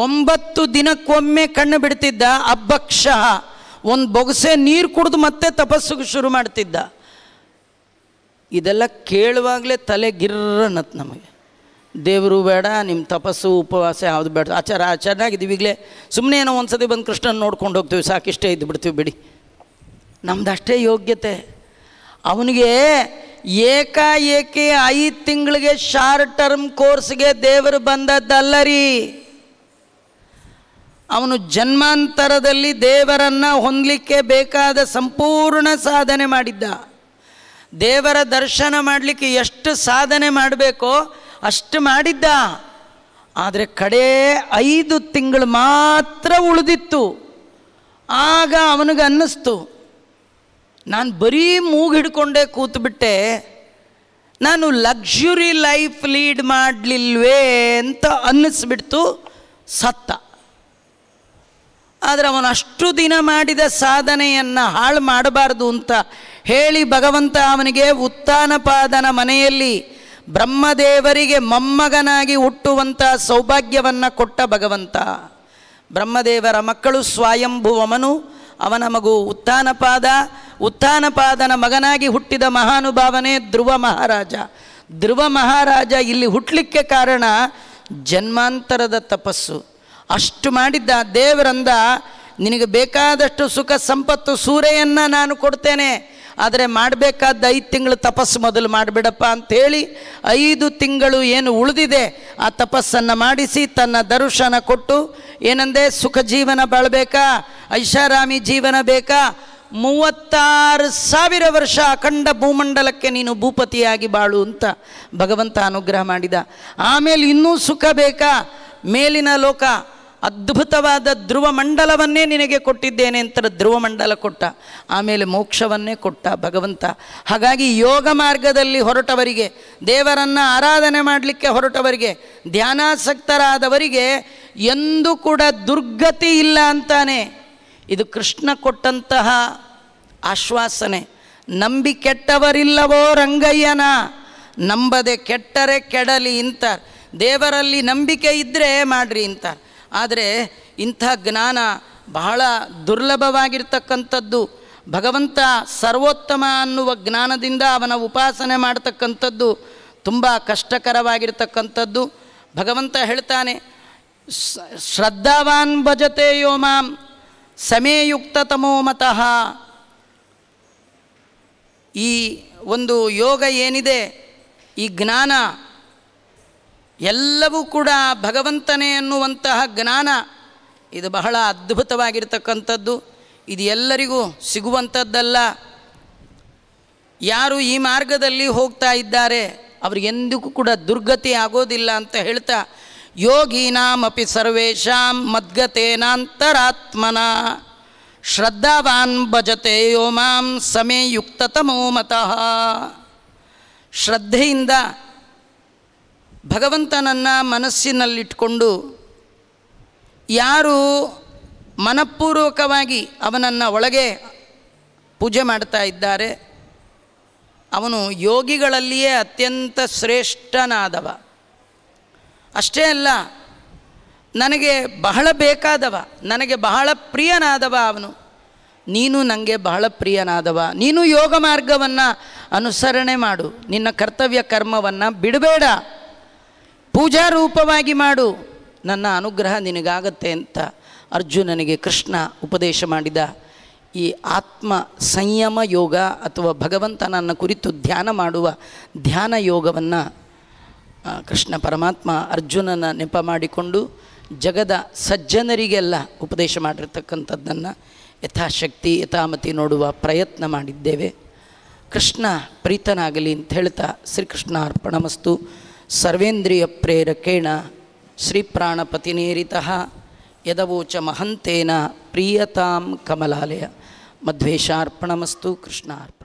ಒಂಬತ್ತು ದಿನಕ್ಕೊಮ್ಮೆ ಕಣ್ಣು ಬಿಡ್ತಿದ್ದ ಅಬ್ಬಕ್ಷ ಒಂದು ಬೊಗಸೆ ನೀರು ಕುಡಿದು ಮತ್ತೆ ತಪಸ್ಸಿಗೆ ಶುರು ಮಾಡ್ತಿದ್ದ ಇದೆಲ್ಲ ಕೇಳುವಾಗಲೇ ತಲೆ ಗಿರ್ರನ್ನತ್ ನಮಗೆ ದೇವರು ಬೇಡ ನಿಮ್ಮ ತಪಸ್ಸು ಉಪವಾಸ ಯಾವುದು ಬೇಡ ಆಚಾರ ಆಚಾರನಾಗಿದ್ದೀವಿ ಈಗಲೇ ಸುಮ್ಮನೆ ಏನೋ ಒಂದು ಬಂದು ಕೃಷ್ಣನ ನೋಡ್ಕೊಂಡು ಹೋಗ್ತೀವಿ ಸಾಕಿಷ್ಟೇ ಇದ್ದು ಬಿಡ್ತೀವಿ ಬಿಡಿ ನಮ್ದಷ್ಟೇ ಯೋಗ್ಯತೆ ಅವನಿಗೆ ಏಕಾಏಕಿ ಐದು ತಿಂಗಳಿಗೆ ಶಾರ್ಟ್ ಟರ್ಮ್ ಕೋರ್ಸ್ಗೆ ದೇವರು ಬಂದದ್ದಲ್ಲರಿ ಅವನು ಜನ್ಮಾಂತರದಲ್ಲಿ ದೇವರನ್ನು ಹೊಂದಲಿಕ್ಕೆ ಬೇಕಾದ ಸಂಪೂರ್ಣ ಸಾಧನೆ ಮಾಡಿದ್ದ ದೇವರ ದರ್ಶನ ಮಾಡಲಿಕ್ಕೆ ಎಷ್ಟು ಸಾಧನೆ ಮಾಡಬೇಕೋ ಅಷ್ಟು ಮಾಡಿದ್ದ ಆದರೆ ಕಡೇ ಐದು ತಿಂಗಳು ಮಾತ್ರ ಉಳಿದಿತ್ತು ಆಗ ಅವನಿಗೆ ಅನ್ನಿಸ್ತು ನಾನು ಬರೀ ಮೂಗು ಹಿಡ್ಕೊಂಡೇ ಕೂತ್ಬಿಟ್ಟೆ ನಾನು ಲಕ್ಸುರಿ ಲೈಫ್ ಲೀಡ್ ಮಾಡಲಿಲ್ವೇ ಅಂತ ಅನ್ನಿಸ್ಬಿಡ್ತು ಸತ್ತ ಆದರೆ ಅವನು ಅಷ್ಟು ದಿನ ಮಾಡಿದ ಸಾಧನೆಯನ್ನು ಹಾಳು ಮಾಡಬಾರ್ದು ಅಂತ ಹೇಳಿ ಭಗವಂತ ಅವನಿಗೆ ಉತ್ಥಾನಪಾದನ ಮನೆಯಲ್ಲಿ ಬ್ರಹ್ಮದೇವರಿಗೆ ಮೊಮ್ಮಗನಾಗಿ ಹುಟ್ಟುವಂಥ ಸೌಭಾಗ್ಯವನ್ನು ಕೊಟ್ಟ ಭಗವಂತ ಬ್ರಹ್ಮದೇವರ ಮಕ್ಕಳು ಸ್ವಯಂಭುವಮನು ಅವನ ಮಗು ಉತ್ಥಾನಪಾದ ಉತ್ಥಾನಪಾದನ ಮಗನಾಗಿ ಹುಟ್ಟಿದ ಮಹಾನುಭಾವನೇ ಧ್ರುವ ಮಹಾರಾಜ ಧ್ರುವ ಮಹಾರಾಜ ಇಲ್ಲಿ ಹುಟ್ಟಲಿಕ್ಕೆ ಕಾರಣ ಜನ್ಮಾಂತರದ ತಪಸ್ಸು ಅಷ್ಟು ಮಾಡಿದ್ದ ದೇವರಂದ ನಿನಗೆ ಬೇಕಾದಷ್ಟು ಸುಖ ಸಂಪತ್ತು ಸೂರೆಯನ್ನು ನಾನು ಕೊಡ್ತೇನೆ ಆದರೆ ಮಾಡಬೇಕಾದ ಐದು ತಿಂಗಳು ತಪಸ್ಸು ಮೊದಲು ಮಾಡಿಬಿಡಪ್ಪ ಅಂಥೇಳಿ ಐದು ತಿಂಗಳು ಏನು ಉಳಿದಿದೆ ಆ ತಪಸ್ಸನ್ನು ಮಾಡಿಸಿ ತನ್ನ ದರ್ಶನ ಕೊಟ್ಟು ಏನಂದೆ ಸುಖ ಜೀವನ ಬಾಳಬೇಕಾ ಐಷಾರಾಮಿ ಜೀವನ ಬೇಕಾ ಮೂವತ್ತಾರು ಸಾವಿರ ವರ್ಷ ಅಖಂಡ ಭೂಮಂಡಲಕ್ಕೆ ನೀನು ಭೂಪತಿಯಾಗಿ ಬಾಳು ಅಂತ ಭಗವಂತ ಅನುಗ್ರಹ ಮಾಡಿದ ಆಮೇಲೆ ಇನ್ನೂ ಸುಖ ಬೇಕಾ ಮೇಲಿನ ಲೋಕ ಅದ್ಭುತವಾದ ಧ್ರುವ ಮಂಡಲವನ್ನೇ ನಿನಗೆ ಕೊಟ್ಟಿದ್ದೇನೆ ಅಂತ ಧ್ರುವ ಮಂಡಲ ಕೊಟ್ಟ ಆಮೇಲೆ ಮೋಕ್ಷವನ್ನೇ ಕೊಟ್ಟ ಭಗವಂತ ಹಾಗಾಗಿ ಯೋಗ ಮಾರ್ಗದಲ್ಲಿ ಹೊರಟವರಿಗೆ ದೇವರನ್ನು ಆರಾಧನೆ ಮಾಡಲಿಕ್ಕೆ ಹೊರಟವರಿಗೆ ಧ್ಯಾನಾಸಕ್ತರಾದವರಿಗೆ ಎಂದೂ ಕೂಡ ದುರ್ಗತಿ ಇಲ್ಲ ಅಂತಾನೆ ಇದು ಕೃಷ್ಣ ಕೊಟ್ಟಂತಹ ಆಶ್ವಾಸನೆ ನಂಬಿ ಕೆಟ್ಟವರಿಲ್ಲವೋ ರಂಗಯ್ಯನ ನಂಬದೆ ಕೆಟ್ಟರೆ ಕೆಡಲಿ ಇಂತ ದೇವರಲ್ಲಿ ನಂಬಿಕೆ ಇದ್ದರೆ ಮಾಡ್ರಿ ಇಂತಾರೆ ಆದರೆ ಇಂಥ ಜ್ಞಾನ ಬಹಳ ದುರ್ಲಭವಾಗಿರ್ತಕ್ಕಂಥದ್ದು ಭಗವಂತ ಸರ್ವೋತ್ತಮ ಅನ್ನುವ ಜ್ಞಾನದಿಂದ ಅವನ ಉಪಾಸನೆ ಮಾಡತಕ್ಕಂಥದ್ದು ತುಂಬ ಕಷ್ಟಕರವಾಗಿರ್ತಕ್ಕಂಥದ್ದು ಭಗವಂತ ಹೇಳ್ತಾನೆ ಶ್ರದ್ಧಾವಾನ್ ಭಜತೆ ಯೋ ಮಾಂ ಸಮೇಯುಕ್ತ ತಮೋಮತಃ ಈ ಒಂದು ಯೋಗ ಏನಿದೆ ಈ ಜ್ಞಾನ ಎಲ್ಲವೂ ಕೂಡ ಭಗವಂತನೇ ಎನ್ನುವಂತಹ ಜ್ಞಾನ ಇದು ಬಹಳ ಅದ್ಭುತವಾಗಿರ್ತಕ್ಕಂಥದ್ದು ಇದು ಎಲ್ಲರಿಗೂ ಸಿಗುವಂಥದ್ದಲ್ಲ ಯಾರು ಈ ಮಾರ್ಗದಲ್ಲಿ ಹೋಗ್ತಾ ಇದ್ದಾರೆ ಅವ್ರಿಗೆಂದಿಗೂ ಕೂಡ ದುರ್ಗತಿ ಆಗೋದಿಲ್ಲ ಅಂತ ಹೇಳ್ತಾ ಯೋಗೀನಾಮಪಿ ಸರ್ವೇಷಾಂ ಮದ್ಗತೇನಾಂತರಾತ್ಮನ ಶ್ರದ್ಧಾವಾನ್ ಭಜತೆ ಯೋ ಮಾಂ ಸಮೇ ಯುಕ್ತತಮೋ ಮತಃ ಶ್ರದ್ಧೆಯಿಂದ ಭಗವಂತನನ್ನು ಮನಸ್ಸಿನಲ್ಲಿಟ್ಕೊಂಡು ಯಾರು ಮನಪೂರ್ವಕವಾಗಿ ಅವನನ್ನು ಒಳಗೆ ಪೂಜೆ ಮಾಡ್ತಾ ಇದ್ದಾರೆ ಅವನು ಯೋಗಿಗಳಲ್ಲಿಯೇ ಅತ್ಯಂತ ಶ್ರೇಷ್ಠನಾದವ ಅಷ್ಟೇ ಅಲ್ಲ ನನಗೆ ಬಹಳ ಬೇಕಾದವ ನನಗೆ ಬಹಳ ಪ್ರಿಯನಾದವ ಅವನು ನೀನು ನನಗೆ ಬಹಳ ಪ್ರಿಯನಾದವ ನೀನು ಯೋಗ ಮಾರ್ಗವನ್ನು ಅನುಸರಣೆ ಮಾಡು ನಿನ್ನ ಕರ್ತವ್ಯ ಕರ್ಮವನ್ನು ಬಿಡಬೇಡ ಪೂಜಾ ರೂಪವಾಗಿ ಮಾಡು ನನ್ನ ಅನುಗ್ರಹ ನಿನಗಾಗತ್ತೆ ಅಂತ ಅರ್ಜುನನಿಗೆ ಕೃಷ್ಣ ಉಪದೇಶ ಮಾಡಿದ ಈ ಆತ್ಮ ಸಂಯಮ ಯೋಗ ಅಥವಾ ಭಗವಂತನನ್ನು ಕುರಿತು ಧ್ಯಾನ ಮಾಡುವ ಧ್ಯಾನ ಯೋಗವನ್ನು ಕೃಷ್ಣ ಪರಮಾತ್ಮ ಅರ್ಜುನನ ನೆಪ ಮಾಡಿಕೊಂಡು ಜಗದ ಸಜ್ಜನರಿಗೆಲ್ಲ ಉಪದೇಶ ಮಾಡಿರ್ತಕ್ಕಂಥದ್ದನ್ನು ಯಥಾಶಕ್ತಿ ಯಥಾಮತಿ ನೋಡುವ ಪ್ರಯತ್ನ ಮಾಡಿದ್ದೇವೆ ಕೃಷ್ಣ ಪ್ರೀತನಾಗಲಿ ಅಂತ ಹೇಳ್ತಾ ಶ್ರೀಕೃಷ್ಣ ಅರ್ಪಣಮಸ್ತು ಸರ್ವೇಂದ್ರಿಯ ಸರ್ವೇಂದ್ರಿಯಪ್ರೇರಕೇಣ ಶ್ರೀಪ್ರಾಣಪತಿನೇರಿತಃ ಯದವೋಚ ಮಹಂತೇನ ಪ್ರಿಯತಾಂ ಕಮಲಾಲಯ ಮಧ್ವೇಶಾರ್ಪಣಮಸ್ತು ಕೃಷ್ಣಾರ್ಪಣ